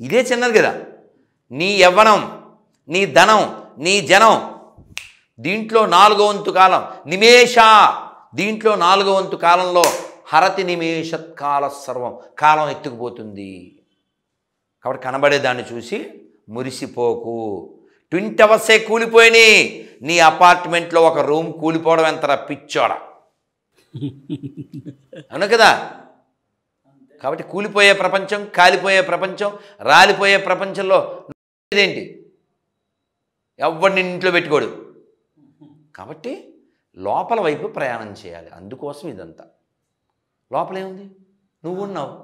ఇదే చిన్నది కదా నీ యవ్వనం నీ ధనం నీ జనం దీంట్లో నాలుగో వంతు కాలం నిమేష దీంట్లో నాలుగో వంతు కాలంలో హరతి నిమేషత్కాల సర్వం కాలం ఎత్తుకుపోతుంది కాబట్టి కనబడే దాన్ని చూసి మురిసిపోకు ట్వంటీ అవర్సే కూలిపోయినాయి నీ అపార్ట్మెంట్లో ఒక రూమ్ కూలిపోవడం ఎంతరా పిచ్చోడ అను కదా కాబట్టి కూలిపోయే ప్రపంచం కాలిపోయే ప్రపంచం రాలిపోయే ప్రపంచంలో ఏంటి ఎవరిని ఇంట్లో పెట్టుకోడు కాబట్టి లోపల వైపు ప్రయాణం చేయాలి అందుకోసం ఇదంతా లోపలేముంది నువ్వున్నావు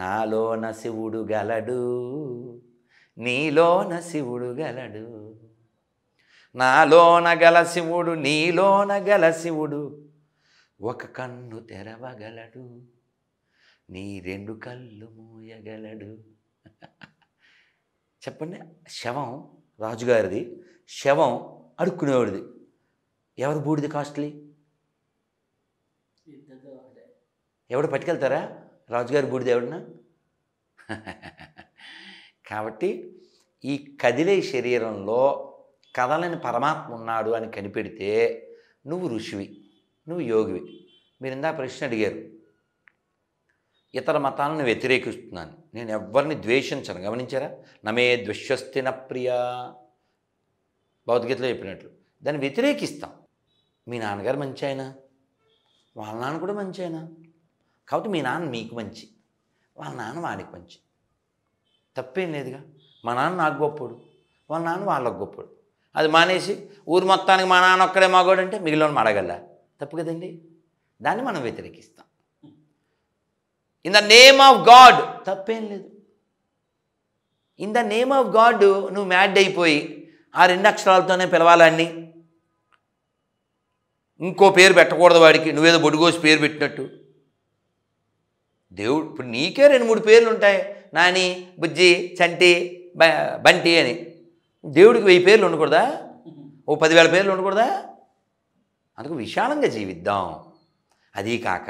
నాలోన శివుడు గలడు నీలోన శివుడు గలడు నాలోన గల శివుడు నీలోన గల శివుడు ఒక కన్ను తెరవగలడు నీ రెండు కళ్ళు మూయగలడు చెప్పండి శవం రాజుగారిది శవం అడుక్కునేవాడిది ఎవరు బూడిది కాస్ట్లీ ఎవడు పట్టుకెళ్తారా రాజుగారి బూడిది ఎవడన్నా కాబట్టి ఈ కదిలే శరీరంలో కదలని పరమాత్మ ఉన్నాడు అని కనిపెడితే నువ్వు ఋషివి నువ్వు యోగివి మీరు ఇందా ప్రశ్న అడిగారు ఇతర మతాలను వ్యతిరేకిస్తున్నాను నేను ఎవరిని ద్వేషించను గమనించారా నమే ద్విశ్వస్తిన ప్రియ భౌతికతలో చెప్పినట్లు దాన్ని వ్యతిరేకిస్తాం మీ నాన్నగారు మంచి ఆయన వాళ్ళ నాన్న కూడా మంచి ఆయన కాబట్టి మీ నాన్న మీకు మంచి వాళ్ళ నాన్న వాడికి మంచి తప్పేం లేదుగా మా నాన్న నాకు గొప్పడు వాళ్ళ నాన్న వాళ్ళకు గొప్పడు అది మానేసి ఊరు మొత్తానికి మా నాన్న ఒక్కడే అంటే మిగిలిన అడగల తప్పు కదండి దాన్ని మనం వ్యతిరేకిస్తాం in the name of God తప్పేం లేదు in the name of God నువ్వు మ్యాడ్ అయిపోయి ఆ రెండు అక్షరాలతోనే పిలవాలని ఇంకో పేరు పెట్టకూడదు వాడికి నువ్వేదో బొడుగోసి పేరు పెట్టినట్టు దేవుడు ఇప్పుడు నీకే రెండు మూడు పేర్లు ఉంటాయి నాని బుజ్జి చంటి బంటి అని దేవుడికి వెయ్యి పేర్లు ఉండకూడదా ఓ పదివేల పేర్లు ఉండకూడదా అందుకు విశాలంగా జీవిద్దాం అదీ కాక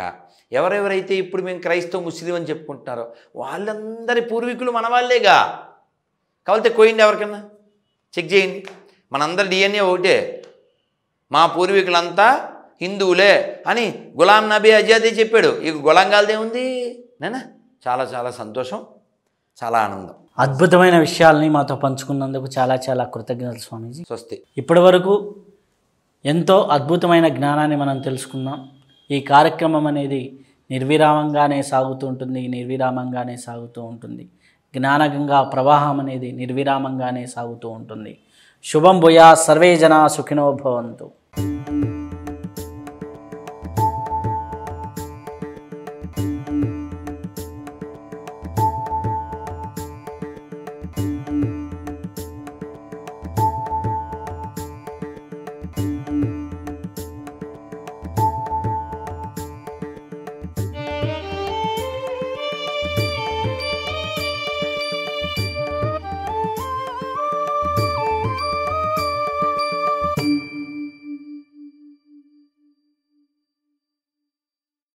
ఎవరెవరైతే ఇప్పుడు మేము క్రైస్తవ ముస్లిం అని చెప్పుకుంటున్నారో వాళ్ళందరి పూర్వీకులు మన వాళ్ళేగా కావాలంటే కోయండి ఎవరికన్నా చెక్ చేయండి మనందరి డిఎన్ఏ ఒకటే మా పూర్వీకులంతా హిందువులే అని గులాం నబీ అజాదే చెప్పాడు ఇక గులాంగాలదే ఉంది నేనా చాలా చాలా సంతోషం చాలా ఆనందం అద్భుతమైన విషయాల్ని మాతో పంచుకున్నందుకు చాలా చాలా కృతజ్ఞతలు స్వామీజీ స్వస్తి ఇప్పటి వరకు ఎంతో అద్భుతమైన జ్ఞానాన్ని మనం తెలుసుకున్నాం ఈ కార్యక్రమం అనేది నిర్విరామంగానే సాగుతూ ఉంటుంది నిర్విరామంగానే సాగుతూ ఉంటుంది జ్ఞానగంగా ప్రవాహం అనేది నిర్విరామంగానే సాగుతూ ఉంటుంది శుభం భూయా సర్వే జనా సుఖినో you.